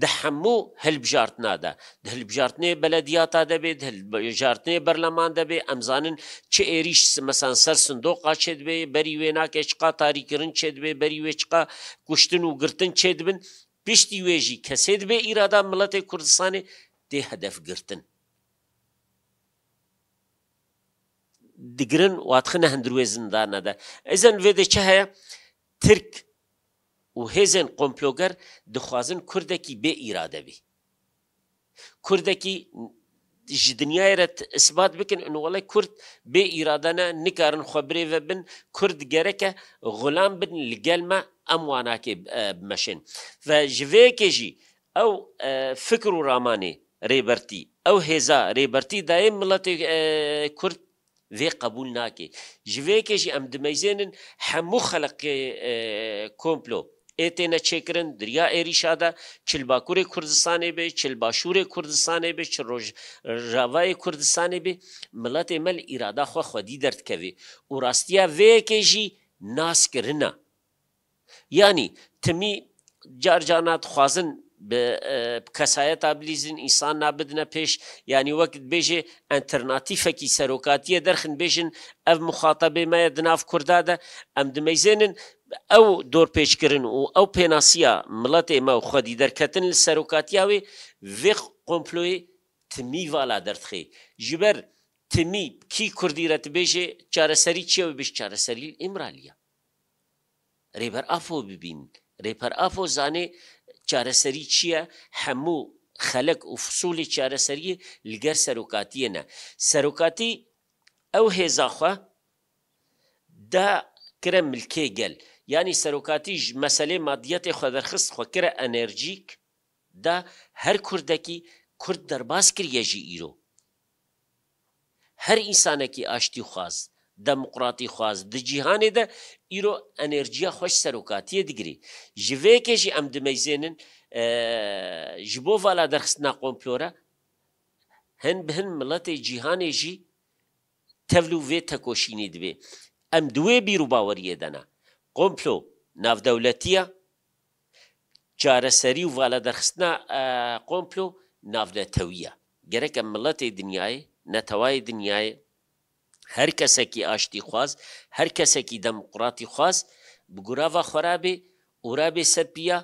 ده هەموو هەلبژارتنادا هەلبژارتنێ بەلەدیاتا دەبێت هەلبژارتنێ بەرلەمان دەبێ ئەمزانن چ ئێریش مەسان سەر سندۆقا چێت بێ بەری وێناکێچقا تاریکردن چێت بێ بەری وێچقا کوشتن و گرتن چێت بن پشتی وێژی کەسێت بێ ئیرادا مڵەتی کوردستانی دێ هەدەف گرتن digirin watxine hindirwê zindana de. Ez en vê de çi heye Tirk û hêzên komploger dixwazin Kurdekî bê îrade bî. Kurdekî ji dinyayê re isbat bikin inwalê Kurd bê îradene nikarin xwebrê ve bin Kurd gereke xulam bin li gel me em wanakê meşin. Ve ji vêkê jî ew fikir û ramanê rêbertî ew hêza rêbertî dayê miletê Kurd vê qebul nakê. Ji vêkê jî em dimeyzênin hemû xelqê komplo ایتنه چکرن دریا ایریشا ده چلباکور کردستانه به چلباشور کردستانه به چروج راوای کردستانه به ملت مل اراده خو خودی درد کوي او راستیا و کې جی ناس کرنه یعنی تمی جار جانات خوازن کەسایەت ئابلیزن ئیسان نابدنە پێش ینی وەکت بێژێ ئەتەرناتیفەکی سەرۆکاتیە دەرخن بێژن ئەف مخاتە بێمایە دناف کوردادە ئەم دمەیزێنن ئەو دۆرپێچکردن و ئەو پێناسیە مڵەت ئێمە و خودی دەرکەتن لە سەرۆکاتیاوێ وێ قۆمپلۆی تمی والا دەرتخی ژبەر تمی کی کوردیرەت بێژێ چارەسەری چێوە بش چارەسەری ئیمرالیە ڕێبەر ئافۆ ببین ڕێپەر ئافۆ زانێ چارەسەری چییە هەموو خەلک و فسولی چارەسەری لەگەر سەرۆکاتیەنە سەرۆکاتی ئەو هێزاخوا دا کرە ملکێ گەل ینی سەرۆکاتیش مەسلەی مادیەتی خۆدەرخست خۆکرە ئەنەرژیک دا هەر کوردەکی کورد دەرباز کردێژی ئیرۆ هەر ئینسانێکی ئاشتی خواست دموقراتی خواز د جیهانê de îro enerjiya xweş serokatiye digirî ji vê kê jî em dimeyzênin ji bo vala derxistina komplora hin bi hin miletê cîhanê jî tevlû vê tekoşînî dibe em duwê bîr û baweriyê de ne komplo navdewletiya çareserî û vala derxistina komplo navletewiya gerek em miletê dinyayê netewayê dinyayê هر کسکی آشتی خواست هر کسکی دموقراتی خواست بگراوا خرابه اورابه سپیا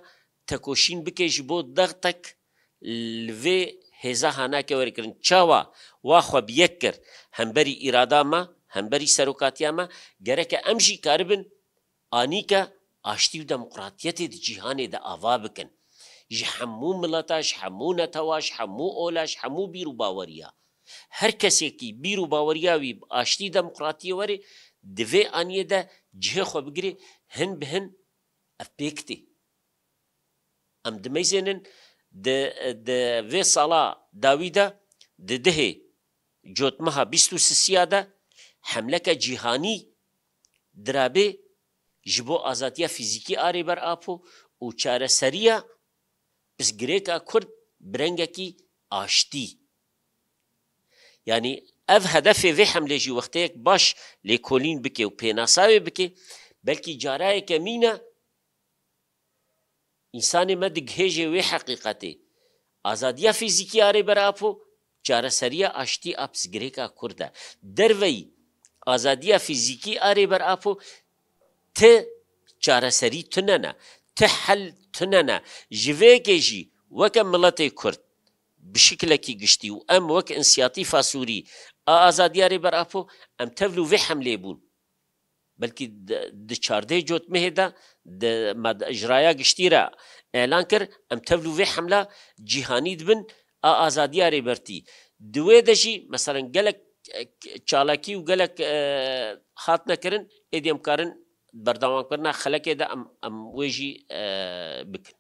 تکوشین بکش بو دغتک لوی هزا هانا که ورکرن چاوا واخو بیک کر همبری ارادا ما همبری سروکاتیا ما گره که امجی کاربن آنی که آشتی و دموقراتیت دی جیهان دا آوا بکن جی همو ملتاش همو نتواش همو اولاش همو بیرو باوریا هر کەسێکی بیر و باوەریاوی ئاشتی دەموقراتی وەرێ دوێ ئەنیەدا جێ خۆ بگرێ هەن بهن ئەف پێکتی ئەم دمەیزێنن وێ ساڵا داویدا ددهێ جۆتمەها بیست و سسیادا حملەکە جیهانی درابێ ji bo azatiya fîzîkî arê ber apo û çareseriya pizgirêka Kurd birengekî aştî یعنی ئەف هەدەفێ vê hemlêjî wexteyek baş lêkolîn bike و pênasawê bike belkî carayeke mîne însanê me dighêjê wê heqîqetê azadiya fîzîkiyarê berapo çareseriya aştî a pizgirêka Kurd e derveyî azadiya fîzîkî arê berapo te çareserî tune ne te hel tune ne ji vêkê jî weke miletê Kurd بشکلێکی گشتی و ئەم وەک ئەسیاتی فاسووری ئا ئازادیارێ بەراپۆ ئەم تەڤل و وێ حملێ بوون بلکی د چاردەی جۆت مهێدا ئەژرایا گشتیرە ئەلان کرد ئەم تەڤل و وێ حملا جیهانی دبن ئا ئازادیارێ بەرتی دوێ دەژی مەسەرەن گەلک چالاکی و گەلک هات نەکردن ئێدیمکارن بەرداوانکردنا خەلەکێدا ئەم وێژی بکن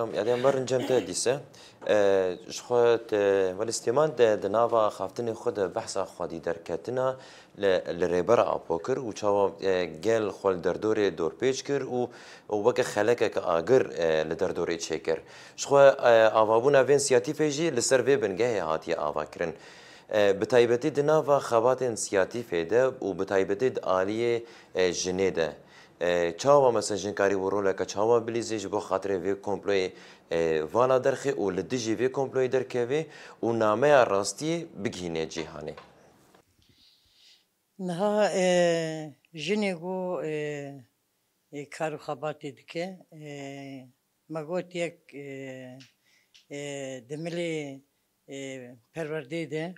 کام یادی هم برن جمت دیسه ش خود ولی استیمان ده دنوا خافتن خود بحث خودی درکتنا ل ریبر آپوکر و چاو گل خول دردور دور پیچ کر و و وک خلک که آگر ل دردور چکر ش خو آوابون اون سیاتی فیجی ل سر وی بنگه هاتی آوا کرن به تایبتی دنوا خواتن سیاتی فیده و به تایبتی عالی جنیده چاوا مساجین کاری و رولا که چاوا بلیزی جبو خاطر وی کمپلوی وانا درخه و لدجی وی کمپلوی درکه وی و نامه راستی بگینه جیهانه نها جنی گو کارو خباتی دکه مگوت یک دملی پرورده ده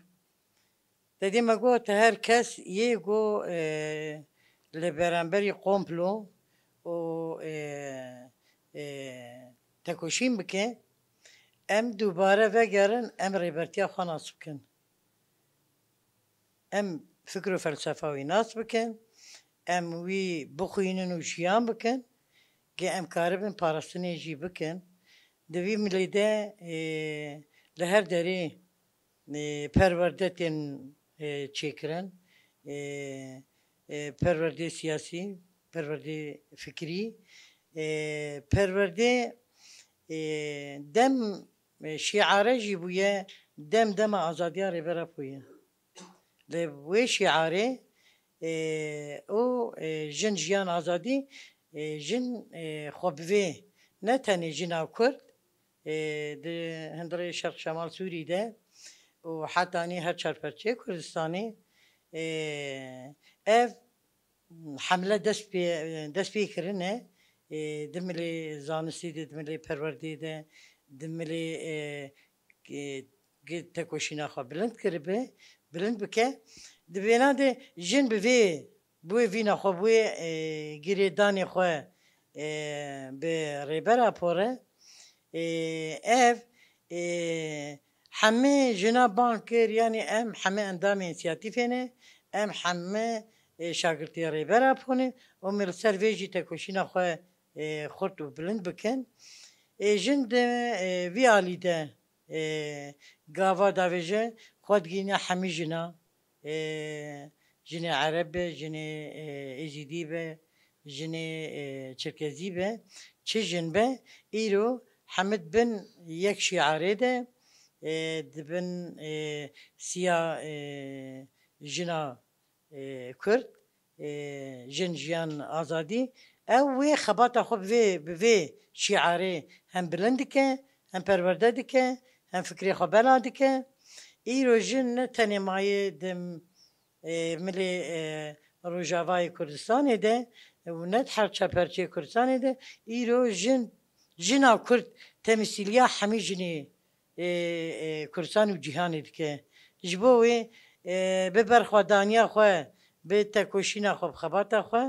دیدیم گو تا هر کس یه گو لبرانبری قومپلو و تکوشیم بکه ام دوباره وگرن ام ریبرتیا ناس بکن ام فکر و فلسفاوی ناس بکن ام وی بخوینن و جیان بکن که ام کاربن پارستنی جی بکن دوی ملیده لهر دری پروردتین چیکرن پرورده سیاسی پرورده فکری پرورده دم شیعاره جی بویه دم دم آزادی رو برا بویه لبوی شیعاره او جن جیان آزادی جن خوبوی نه تنی او کرد ده هندره شرق شمال سوری ده و حتی هر چرپرچه کردستانی اف حمله دست پی دست پی کرنه دملی زانستی ده دملی پروردی ده دملی تکوشینا خواه بلند کرده بلند بکه دبینا ده جن بوی بوی وینا خواه بوی گیری دانی خواه به ریبرا پوره اف همه جنا بانکر یعنی ام همه اندام انسیاتیفینه ام همه شاگردی ری برا بخونه و مرسر ویجی تکوشینا خواه خود و بلند بکن جند وی آلی ده گاوا داویجه خود گینه همی جنا جن عرب جن ایجیدی به جن چرکزی چه جن به ایرو حمد بن یک شعاره ده دبن سیا جنا کرد جن جیان آزادی او وی خبات خوب وی بوی شعاری هم بلند که هم پرورده که هم فکری خود بلا که ای رو جن تنیمای دم ملی روجاوای کردستان ده و ند هر چپرچه کردستان ده ای رو جن جن او کرد تمثیلی همی جنی کردستان و جهانی ده که به برخوادانیا خو به تکوشینا خو خبرتا خو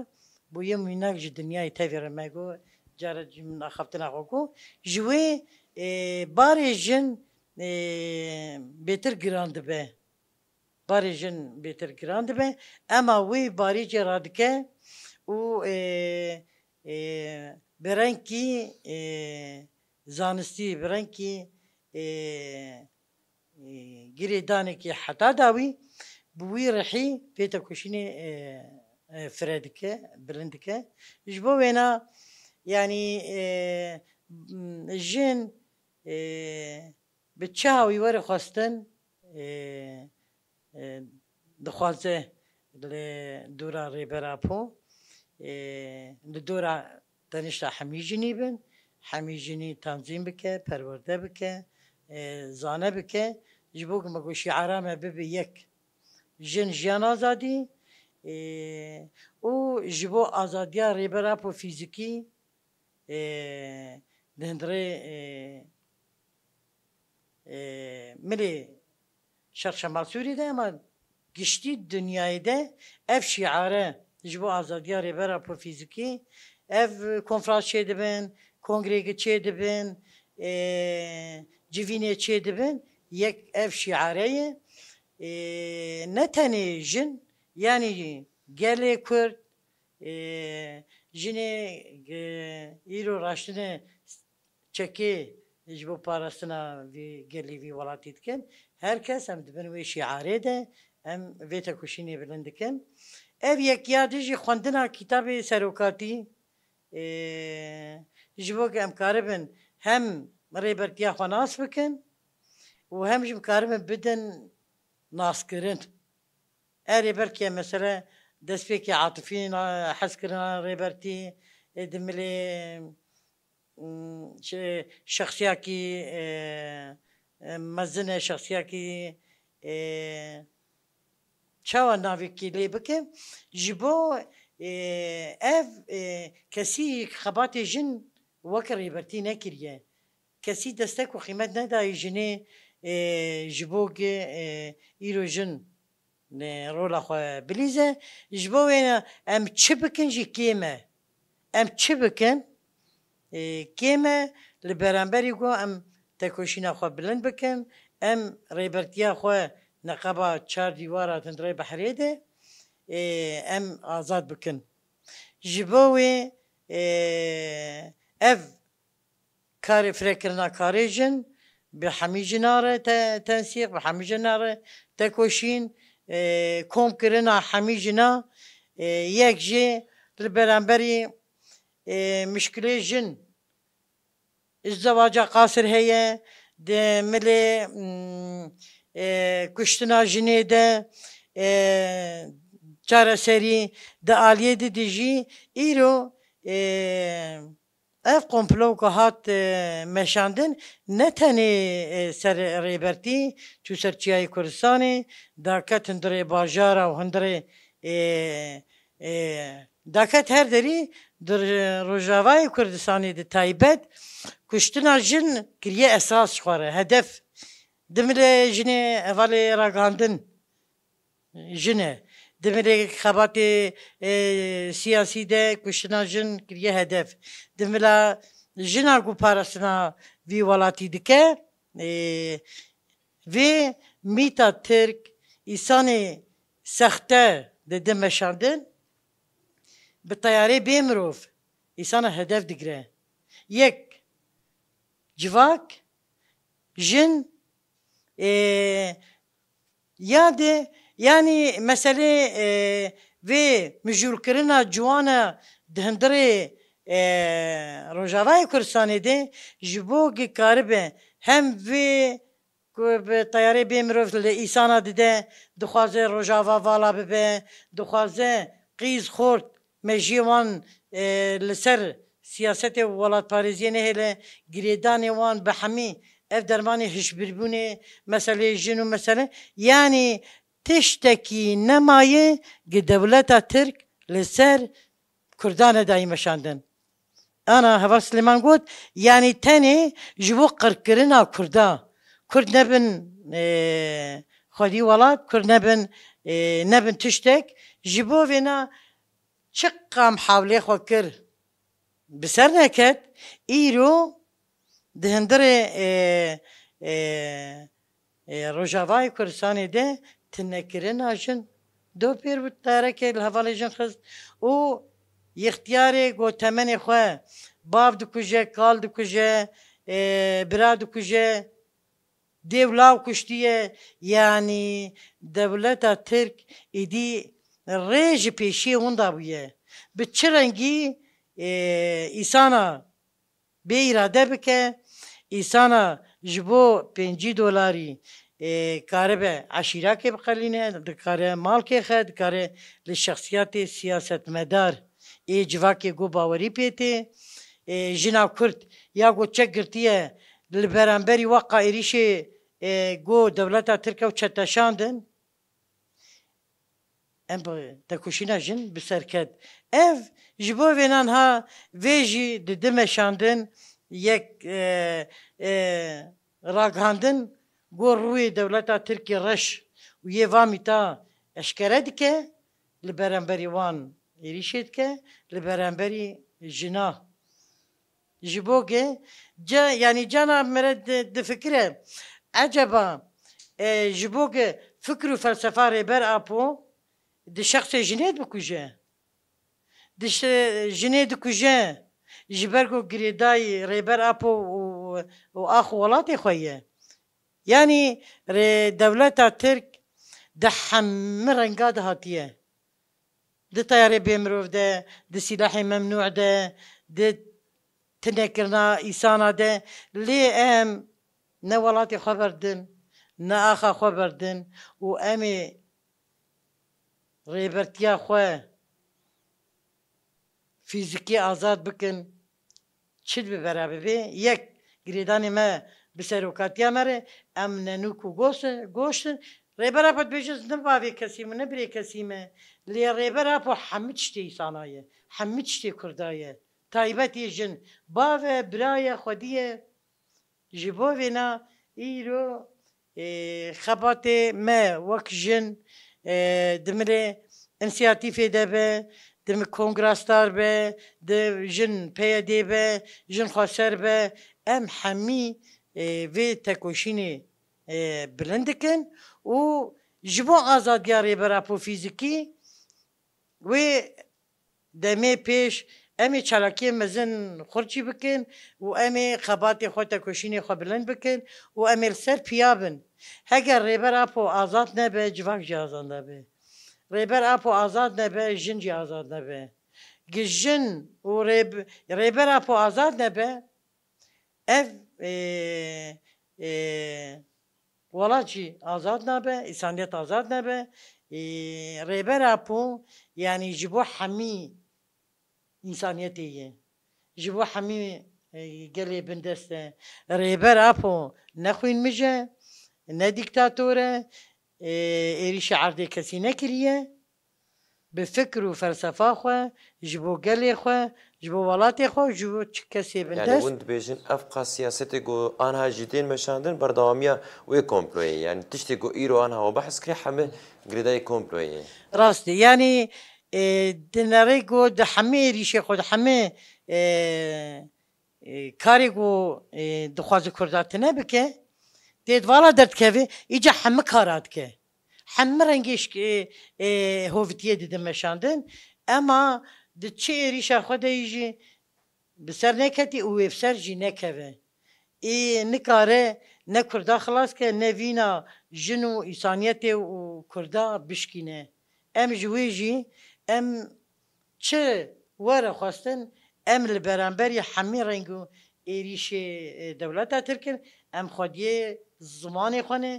بو یم ویناک ج دنیای تاویر مگو جار جمنا خفتنا خو کو جوی باری جن بهتر گراند به باری جن بهتر گراند به اما وی باری جی رادکه او برنکی زانستی برنکی giri danekî heta dawî bi wî rihî pêtekoşînê firê dike bilind dike ji bo wêna yanî jin bi çawî were xwestin dixwaze li dûra rêberapo li dûra tenişta hemî jinî bin hemî jinî tanzîm bike perwerde bike زانه بکه جبو که مگو شعره ما ببی یک جن جیان آزادی او جبو آزادیا ریبرا پو فیزیکی دندره ملی شرق شمال سوری ده اما گشتی دنیای ده اف شعره جبو آزادیا ریبرا پو فیزیکی اف کنفرانس چه بین کنگریگ چه ده بین جوینه چه دبن یک اف شعاره نه تنه جن یعنی گل کرد جنه ایرو راشتنه چکی جبو پارستنا گلی وی ولاتی دکن هر کس هم دبن وی شعاره ده هم ویتا کشینه بلند دکن ev yek yadici xwendina kitabê serokatî ji bo em karibin hem مرێ بەرتیا خۆ ناس بکەن و هەمژم کارمە بدەن ناسکردن ئەرێ بەرکێ مەسرە دەستپێکی عاتفی حەزکردان ڕێبەرتی دملێ شخصیاکی مەزنە شخصیاکی چاوە ناوێکی لێ بکەم ji bo ev kesî xebatê jin wek rêbertî nekiriye کسی دستک و قیمت ندای جنه جبو که ایرو جن رولا خو بلیزه جبو اینا ام چه بکن جی کیمه ام چه بکن کیمه لبرانبری گو ام تکوشینا خو بلند بکن ام ریبرتیا خو نقبا چار دیوارا تندره بحریده ام آزاد بکن جبوه اف كاري فكرنا كاريجن بحمي جنارة تنسيق بحمي جنارة تكوشين كوم كرنا حمي جنا يك جي البرامبري مشكلة جن الزواج قاصر هي de mele e, kuştuna jine de e, çara seri de aliye de diji iro e, اف قمپلو که هات مشاندن نه تنه سر ریبرتی تو سر چیای کردستانی داکت هندره باجارا و هندره داکت هر دری در روژاوای کردستانی دی تایبت کشتنا جن گریه اساس خوره هدف دمل جنه اوال راگاندن جنه دمیره خبرت سیاسی ده کشنا جن کریه هدف دمیره جن ارگو پارسنا وی والاتی دکه وی میتا ترک ایسان سخته ده دمشاندن به تیاره بیم ایسان هدف دیگه یک جواک جن یاده Yani mesele e, ve müjülkirina civana dihindiri e, Rojavayê Kurdistanê de ji bo karibe hem vê ku bi teyarê bê mirov li îsana dide dixwaze rojava vala bibe dixwaze qîz xort me jî wan li ser siyasetê welatparêziyê nehêle girêdanê wan bi hemî ev dermanê hişbirbûnê meselê jin û mesele yanî تشتکی نمایه گی دولت ترک لسر کردانه دایی مشاندن انا هوا سلیمان گود یعنی تنی جبو قرکرنا کردا کرد نبین خودی ولاد کرد نبن تشتک جبو وینا چقام حاوله خو کر بسر نکت ایرو دهندر اه اه ده تنکرین آجن دو پیر بود تاره که جن خست او یختیاری گو تمنی خواه باب دو کجه کال دو کجه برا دو کجه دیو لاو کشتیه یعنی دولت ترک ایدی ریج پیشی اون بویه به چه رنگی ایسانا به اراده بکه ایسانا جبو پنجی دلاری کاره به عشیره که بقلینه کاره مال که خد کار لشخصیت سیاست مدار ای جوا که گو باوری پیتی جنا کرد یا گو چک گرتیه لبرانبری واقع ایریش گو دولت ترکه و چتشاندن ام تکوشینا جن بسرکد. کد اف جبو وینان ها ویجی دمشاندن یک راگاندن گور روی دولت ترکی رش و یه وامیتا اشکره دیکه لبرنبری وان ایریشید که لبرنبری جنا جبوگه جا یعنی جانا مرد دفکره عجبا جبوگه فکر و فلسفه ری بر اپو دی شخص جنید بکوجه دی جنید کوجه جبرگو گریدای ری بر اپو و آخ و ولاتی خویه یعنی دولتا ترک د همه رنګا د هاتیه د تیارې بمروف ده د سلاح ممنوع ده د تنکرنا ایسانا ده لی ام نه ولاتی خبر دن نه آخا خبر دن و امی ریبرتیا خو فیزیکی آزاد بکن چید ببرابه بی یک گریدانی ما بسر وقت مره ام ننوک و گوشت گوشتن ریبرا پد بیشتر نباید کسی من نبری کسی من لی ریبرا پو همه چی سانایه همه کرده کردایه تایبتی جن باو برای خودیه جبو وینا رو خبات ما وک جن دمره انسیاتیفی به دم دار به دم جن پیده به جن خواسر به ام همی وی تکوشینی بلند کن و جبو آزادگی برای پو فیزیکی وی دمه پیش امی چلاکی مزن خرچی بکن و امی خبات خود تکوشینی خود بلند بکن و امی سر پیابن آزاد نبه جواک جی آزاد نبه ریبر اپو آزاد نبه جن جی آزاد نبه گی جن و ریبر اپو آزاد نبه والاچی آزاد نبه انسانیت آزاد نبه ریبر اپو یعنی جبو حمی انسانیتیه جبو حمی گلی بندسته ریبر اپو نخوین میشه نه دیکتاتوره ایریش کسی نکریه به فکر و فلسفه خو جبو گلی خو ji bo welatê xwe ji bo çi kesê bin dest hûn dibêjin ev qa siyasetê gu anha jîtên meşandin berdewamiya wê komployê yani tiştê gu îro anha we behs kirî hemê girêdayê komployê ye rastî yanî dinerê gu di hemê rîşê xwe di hemê karê gu dixwaze kurdatine bike dê vala derdkevê îca hemî kara dike hemî rengê hovitiye didin meşandin ema di çi êrişa xwe de yî jî bi ser neketî û wêbser jî nekeve. Ê nikare ne Kurda xilas ke ne vîna jin û îsaniyetê û Kurda bişkîne. Em ji wê jî em çi were xwestin em li beramberî hemî reng û êrişê e, dewleta Tirkin em xwediyê zimanê xwenê,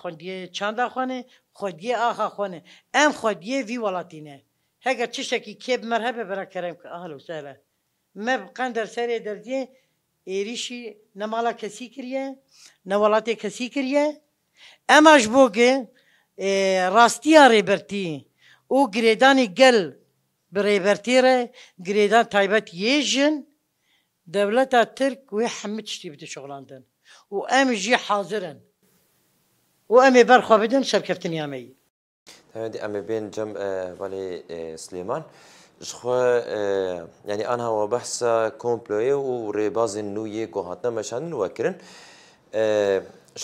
xwediyê çanda xwenê, xwediyê axa xwenê. Em xwediyê vî welatî ne. هەگە چشێکی کێب مەرهەبێ بەراکەرم کە ئاهل و سەرە مە بقەن دەرسەرێ دەردیە عێریشی نەماڵا کەسی کریە نەوەڵاتێ کەسی کریە ئەمەش بۆگێ ڕاستیە ڕێبەری و گرێدانی گەل برێبەرتیرە گرێدان تایبەت یێژن دەولەتە ترک وێ حمە شتی بدە شغڵاندن و ئەم ژی حاضرن و ئەمێ بەرخوا بدن شەرکردنیامەیی هەوێندی ئەمە بێن جەم بەڵێ سلێمان ژخوا ینی ئەنهاوە بەحسە کۆمپلۆیە و ڕێبازی نوویە گۆهاتە مەشانن وەکردن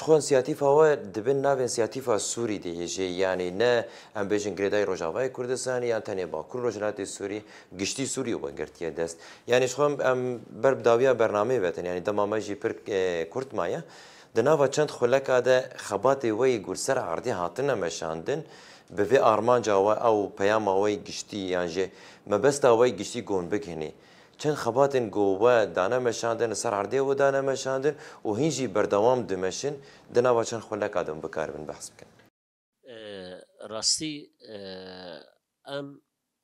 خۆن سیاتیفاوە دبن ناوێن سیاتیفا سووری دێژێ یانی نە ئەم بێژن گرێدای ڕۆژاوای کوردستانی یان تەنێ باکوور ڕۆژلاتی سووری گشتی سووری و بەنگرتیە دەست یانی خۆم ئەم بەرداویە بەرنامەی بێتن ینی دەمامەژی پر کورتمایە دناوە چەند خولەکە دە خەباتی وەی گورسەر عردی هاتنە مەشاندن. بەێ ئارمانجاوە ئەو پەیاماوەی گشتی یانژێ مەبەستاوەی گشتی گۆن بکەێنێ. چەند خەباتن گۆوە دانەمەشاندن سەر هەردێەوە دانەمەشاندن و هینجی بەردەوام دمەشن دناوە چەند خۆلەکدەم بکار بن بەحس بکەن. ڕاستی ئەم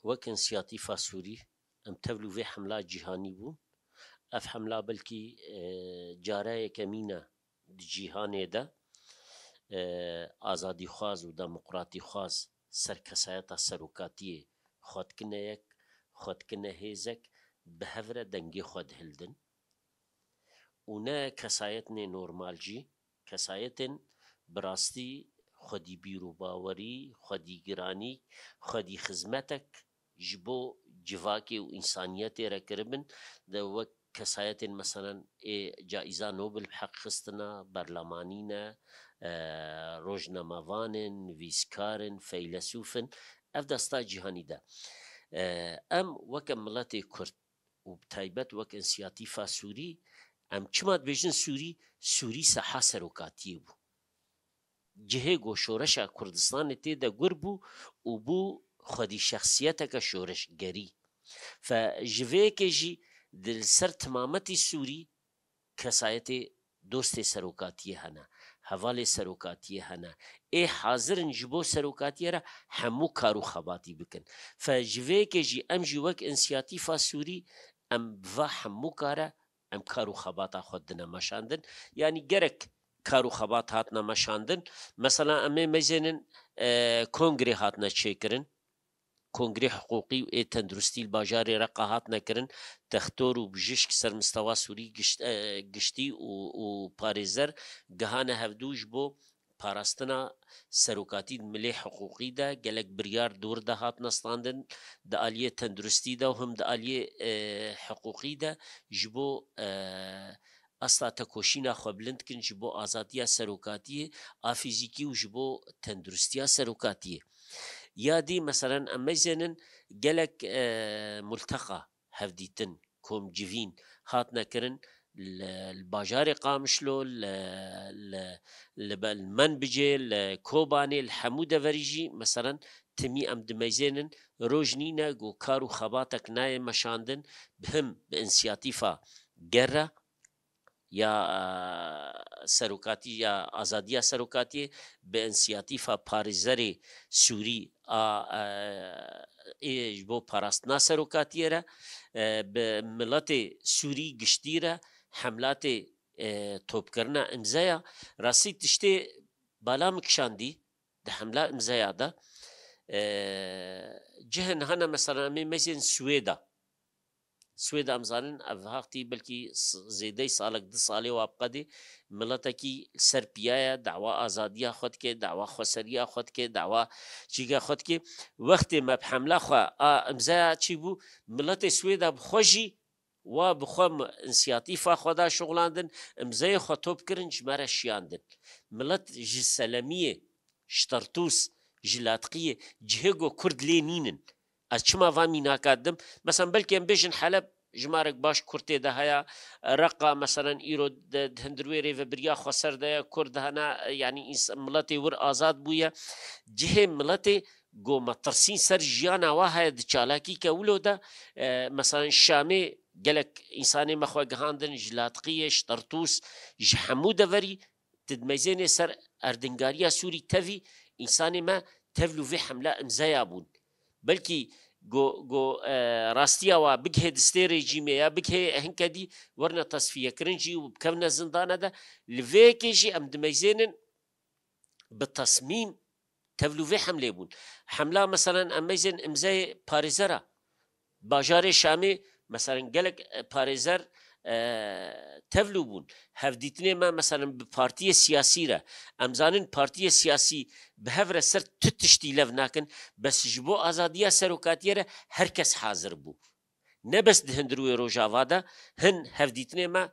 وەکن سیاتی فاسووری ئەم تەلوێ حملا جیهانی بوو ئەف حملا بلکی جارەیەکە مینە جیهانێدا ئازادی خواز و دموقراتی خواز سەرکەسایەتە سەرۆکاتیە خۆتکنەیەک خۆتکنە هێزێک بە هەورە دەنگی خۆت هلدن و نە کەسایەتێ نۆرمالجی کەسایەتن براستی خودی بیرروباوەری خودی گرانی خودی خزمەتك ji بۆ civakê û insaniyetê rekirbin de wek kesayetên meselen ê caiza Nobel heq xistina berlamanî ne ڕۆژنەمەوانن ویسکارن فەیلسوفن ئەف دەستا جیهانی دا ئەم وەکە مڵەتی کورد و تایبەت وەک ئەسیاتیفا سووری ئەم چمات بێژن سووری سووری سەحا سەرۆکاتیە بوو جهێ گۆ شۆرەشە کوردستانی تێدا گور بوو و بوو خودی شخصیتەکە شۆرشگەری فژوەیەکێژی دلسەر تمامەتی سووری کەسایەتی دۆستی سەرۆکاتیە هەنا هەواڵێ سەرۆکاتیە هەنا ئێ حاضرن ji بۆ سەرۆکاتیەرە هەموو کار و خەباتی بکەن فژێکێژی ئەم ژی وەک ئەسیاتی فاسووری ئەم بڤ هەموو کارە ئەم کار و خەباتە خۆت دنەمەشاندن ینی گەرەک کار و خەبات هاتنە مەشاندن مەسەلا ئەمێ مەزێنن کۆنگری هاتنە چێکردن کنگره حقوقی و تندرستی باجار رقا هات نکردن تختور و بجشک سر مستوا سوری گشت گشتی و پارێزەر گەهانە هەفتوش بۆ پاراستنا سەرۆکاتی ملی حقوقی دا gelek biryar dor da hat nastandin di aliyê tenduristî da him di aliyê حقوقی de ji bo asla tekoşîna xwe bilind kin ji bo azadiya serokatiye a fîzîkî û ji bo tenduristiya serokatiye. يا دي مثلا اميزنن جلك آه، ملتقى هفديتن كوم جيفين هاتنا كرن الباجاري قامشلو المنبجي الكوباني الحمودة فريجي مثلا تمي ام دميزينن روجنينا جو كارو خباتك ناي مشاندن بهم بانسياتيفا جرة یا سروکاتی یا آزادی سروکاتی به انسیاتیف پارزر سوری ایج بو پاراستنا سروکاتی را به ملت سوری گشتی را حملات توپ کرنا امزایا راستی تشتی بالا مکشاندی ده حمله امزایا ده جهن هنه مثلا مثل سویده سوێدا ئەمزانن ئەڤهاقتی بلکی زێدەی ساڵک دو ساڵێ وابقەدێ مڵەتەکی سەرپایە داوا ئازادیا خودکێ داوا خۆسەریا خودکێ داوا چیگە خودکێ وەختێ مەب حملا خوا ئەمزای چی بوو مڵەتی سوێدا بخۆشی وا بخۆم ئەسیاتیفا خۆدا شغڵاندن ئەمزای خۆتۆبکردن ژمارە شیاندن مڵەت ژ سەلەمیە شتەرتوس ژلاتقیە جهێگۆ کورد لێ نینن. ez çima van mînaka dim mesela belki em bêjin heleb ji baş kurtê de heye reqa meselen îro hindirwêrê ve biriya xwe ser de ye kur dihena yanî miletê wir azad bûye cihê miletê گۆمەترسین سەر ژیانە وا هەیە دچالکی کە ولۆ دە مەسان شامێ gelek însanê mexwe gihandin ji latqiye ji tertûs ji hemû deverî didmezênê ser erdingariya Sûrî tevî însanê me tevlû vê hemla imzaya bûn. بلکی گو گو راستی او بگه دستری جیمه یا بگه هنگ دی ورنه تصفیه کرن جی و بکونه زندانه ده لفیکی جی ام دمیزینن بتصمیم تولوی حمله بون حمله مثلا امیزن امزای پاریزره باجار شامی مثلا گلک پاریزر آه، بون هف دیتنه ما مثلا به پارتی سیاسی را امزانین پارتی سیاسی به هف را سر تتشتی لف ناکن بس جبو بۆ سروکاتی را هرکس حاضر بو رو جاوادا هن هف دیتنه ما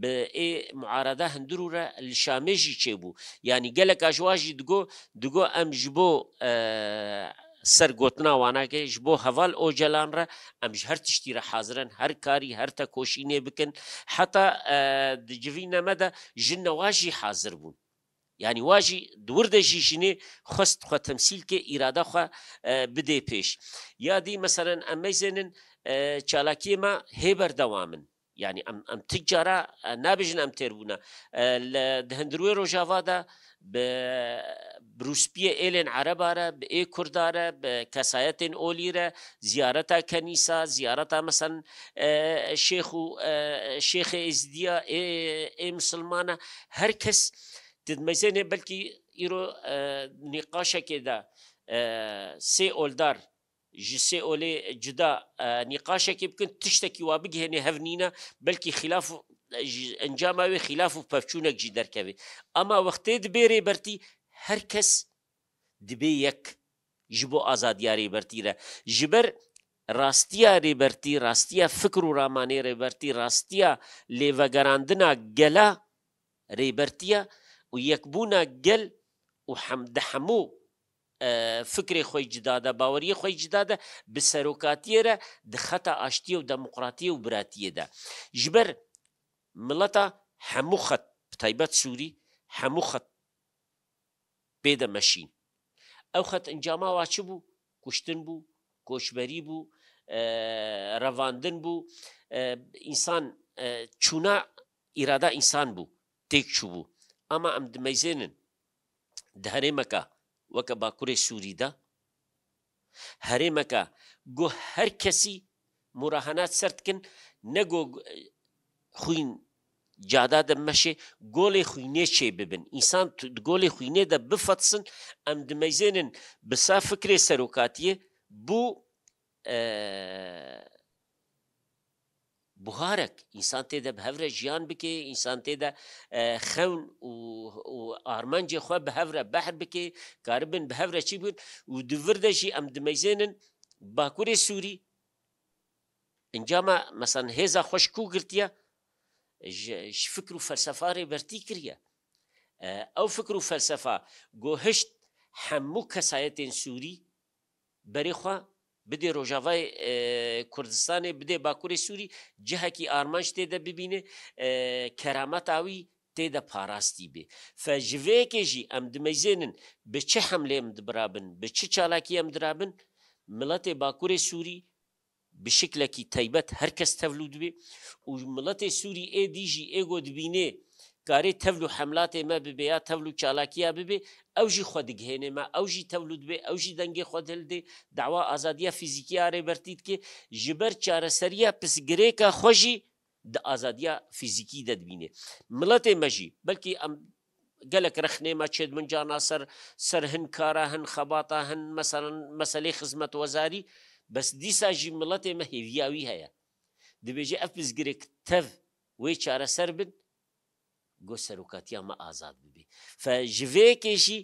به ای معارضه هندرو را لشامه جی چه بو یعنی گلک اجواجی دگو دگو ام جبو اه سر گوتنا واناگه جبو هوال او جلان را امج هر تشتی را حاضرن هر کاری هر تا کوشینه بکن حتی دجوینا مده جن واجی حاضر بون یعنی واجی دور د شیشینه خست خو تمثيل کې اراده خو بده پیش یا دی مثلا امیزنن چالاکی ما هبر دوامن یعنی ئەم ئەم تک جارە نابژن ئەم تێربووە لە هەندروێ ڕۆژاوادا بە بروسپیە ئێلێن عەرەبارە بە ئێ کوردارە بە کەسایەتێن ئۆلیرە زیارەتا کەنیسا زیارەتا مەسەن شێخ و شێخە ئزدیا ئێ مسلمانە هەر کەس دمەزێنێ بەلکی ئیرۆ نیقاشەکێدا سێ ئۆلدار ji sê olê cida nîqaşekê bikin tiştekî wa bigihênê hevnîne belkî xilaf encama wê xilaf û pevçûnek jî derkevê Ama wextê dibêrê bertî her kes dibê yek ji bo azadiyarê bertî re ji ber راستیا ریبرتی راستیا فکر و رامانه ریبرتی راستیا لیوگراندنا گلا ریبرتیا و یکبونا گل و حمد حمو فکری خۆی جدادە باوەری خۆی جدادە bi serokatiyê di xeta aştiye û demokratiye û biratiye de ji ber mileta hemû xet taybet Sûî hemû xet bê de meşîn ew xet incama wa çi bû kuştin bû koşberî bû revandin bû însan çûna îrada însan bû têk çûbû ama em dimeyzênin di herêmeka وەکە باکوورێ سووریدا هەرێمەکە گۆ هەر کەسی مراهەنات سردکن نەگۆ خوین جادا دەمەشێ گۆڵی خوینێ چێ ببن ئینسان گۆڵی خوینێدا بفەتسن ئەم دمەزێنن بسا فکرێ سەرۆکاتیە بوو buharek insan tê de bi hev re jiyan bike insan tê de xewn û armencê xwe bi hev re behr bike karibin bi hev re çi bûn û di vir de jî em dimeyzênin bakurê Sûrî encama mesan hêza xweş ku girtiye ji fikr û felsefarê bertî kiriye ew fikr û felsefa gohişt hemû kesayetên Sûrî berê xwe بده روجاوای کردستان بده باکور سوری جهکی آرمانش تیده ببینه کرامت آوی تیده پاراستی بی فجوه که جی ام دمیزینن به چه حمله ام دبرابن به چه چالاکی ام درابن ملت باکور سوری به شکلکی تایبت هر کس تولود بی و ملت سوری ای دیجی ایگو دبینه کاری تولو حملات ما ببی یا تولو چالاکیا ببی او جی خود گهنه ما او جی تولو دبی او جی دنگی خود هل دی دعوا آزادیا فیزیکی آره برتید که جبر چاره سریا پس گره که خوشی د آزادیا فیزیکی د دبینه ملت مجی بلکی قالك رخني ما تشد من جانا سر سر هن كارا هن خباطا هن مثلا مسألة خدمة وزاري بس دي ساجي ملتي ما هي فياوي هيا دبيجي افز جريك تف وي چارە سەر بن گو سەرۆکاتی ئەمە ئازاد ببێ فژێکێژی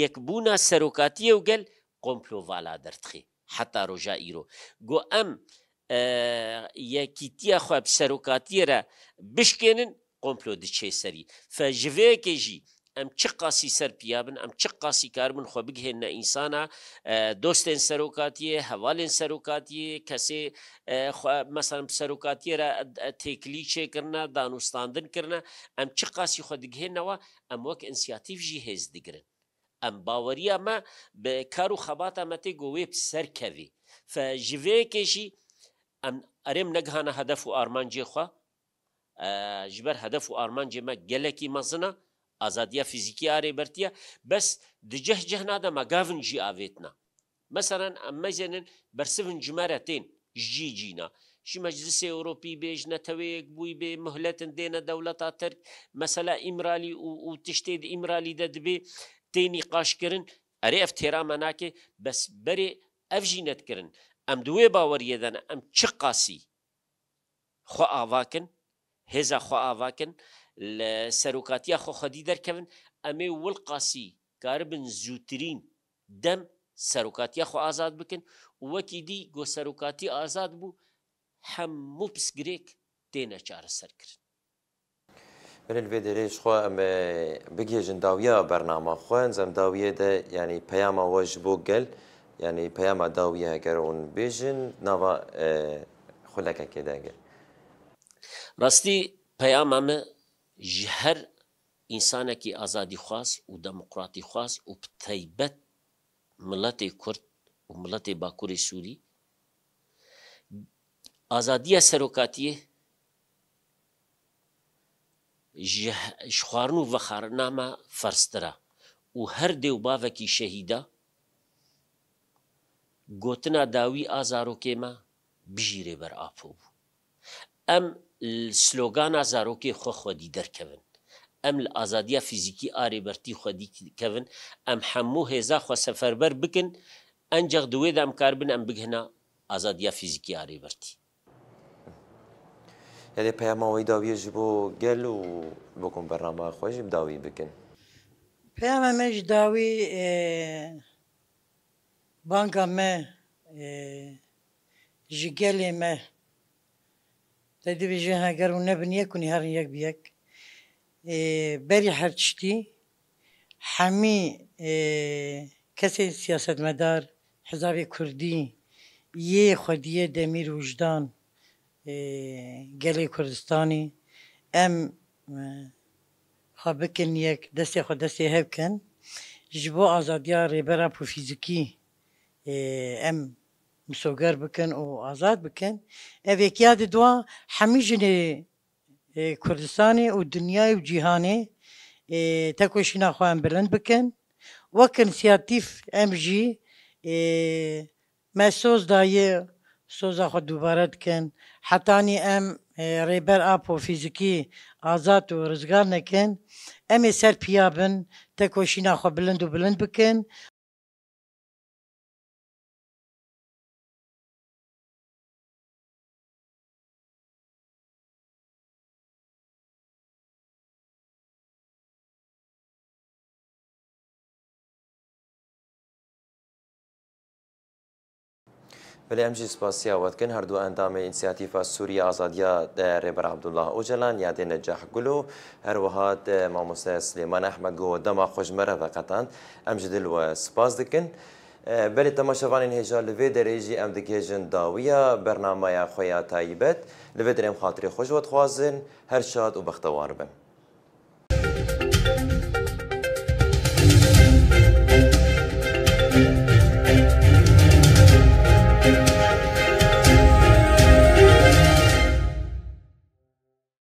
یەکبوونا سەرۆکاتیە و گەل قۆمپلۆڤالا دەرتخی حتا ڕۆژا ئیرۆ گۆ ئەم یەکیتیە خواب سەرۆکاتیرە بشکێنن قۆمپلۆ دچێ سەری فژێکێژی ئەم چ قاسی سەر پیابن ئەم چ قاسی کاربن خۆ بگهێنە ئینسانە دۆستێن سەرۆکاتیە هەواڵێن سەرۆکاتیە کەسێ مەسان سەرۆکاتیەرە تێکلی چێکردە دانوستاندنکردە ئەم چ قاسی خۆ دگهێنەوە ئەم وەک ئینسیاتیفژی هێز دیگرن ئەم باوەریە مە بە کار و خەباتە مەتێ گۆوێ سەرکەوی فژێکێژی ئەم ئەرێم نەگهانە هەدەف و ئارمانجێخوا ژبەر هەدەف و ئارمانجێمە گەلێکی مەزنە azadiya fiziki arêbertiye bes di ceh ceh nade me gavin jî avêtine. Meselen em mezyenin bersivin ji me re tên jî cîna. ji Meclisê Ewropî bê ji neteweyek bûî bê mihletin dêne dewleta Terk mesela îmralî û tiştê di îmralî de dibê tênî qaşkirin erê ev têra me nake bes berê ev jî netkirin. Em di wê baweriye de ne em çi qasî xwe avakin hêza xwe avakin سەرۆکاتیا خۆخەدی دەرکەون ئەمێ وڵقاسی کاربن زووترین دەم سەرۆکاتیا خۆ ئازاد بکن وەکی دی گۆ سەرۆکاتی ئازاد بوو هەموو پسگرێک تێنە چارە سەرکردن لێ دەرێژ خۆ ئەمە بگێژن داویە بەرنامە خوێن زەم داویە دە ینی پەیامەوەش بۆ گەل ینی پەیامە داویە گەرەون بێژن ناوە خولەکە کێداگەر ڕاستی پەیامەمە هر انسانێکی ئازادی خواست و دەموکراتی خواست و تایبەت ملەتی کورد و ملەتی باکووری سووری ئازادیە سەرۆکاتیە خواردن و vexarnama ferstira û her dêw bavekî şehîda gotina dawî azarokê me bijîrê berapû bû. Em سلوگانا زاروکی خو خودی درکوین ام لازادیا فیزیکی آری برتی خودی کوین ام همو هزا خو سفربر بکن انجغ دوی دم کار بن ام بگهنا آزادیا فیزیکی آری برتی یعنی پیاموی داویه جبو گل و بکن برنامه خوشیم داوی بکن پیام مش داوی بانگا مه جگلی مه لذی بیشی ها گر و نبینی کنی هر یک بیک بری هر چی حمی کسی سیاست مدار حزب کردی یه خودی دمیر وجدان گلی کردستانی ام خب کن یک دست خود کن جبو آزادیاری برای پو فیزیکی ام مسوگر بکن و بکن بکەن ئەوێکیا دوا حمی ژنێ کردستانی و دنیای و جیهانێ تەکۆشی ناخواان بلند بکن وەکن سیاتیف ئەم ما سوز سۆز دایە سۆزا خۆ دووبارە کن حتانی ئەم و فیزیکی آزاد و رزگار نکن ام سر پیابن بن تەکۆشی ناخوا بلند و بلند بکن. بله ئەمجی سپاسیاوەتکن هەردوو ئەندامی ئینسیاتیفە سووری ئازادیا ڕێبەر عبدوڵله ئۆجلان یادێنە جەحگول و هەروەها مامۆسە سلێمان ئەحمەگۆ دەما خۆشمەرە بەقەتان ئەمج دلوە سپاس دکن. بەێت تەماشەوانین هێژا لەوێ دەرێژی ئەم دکێژن داویە بەرنمایە خۆیان تایبەت لەوێ درێم خااتری خۆشوەت خوازن هر شاد و بختوار بند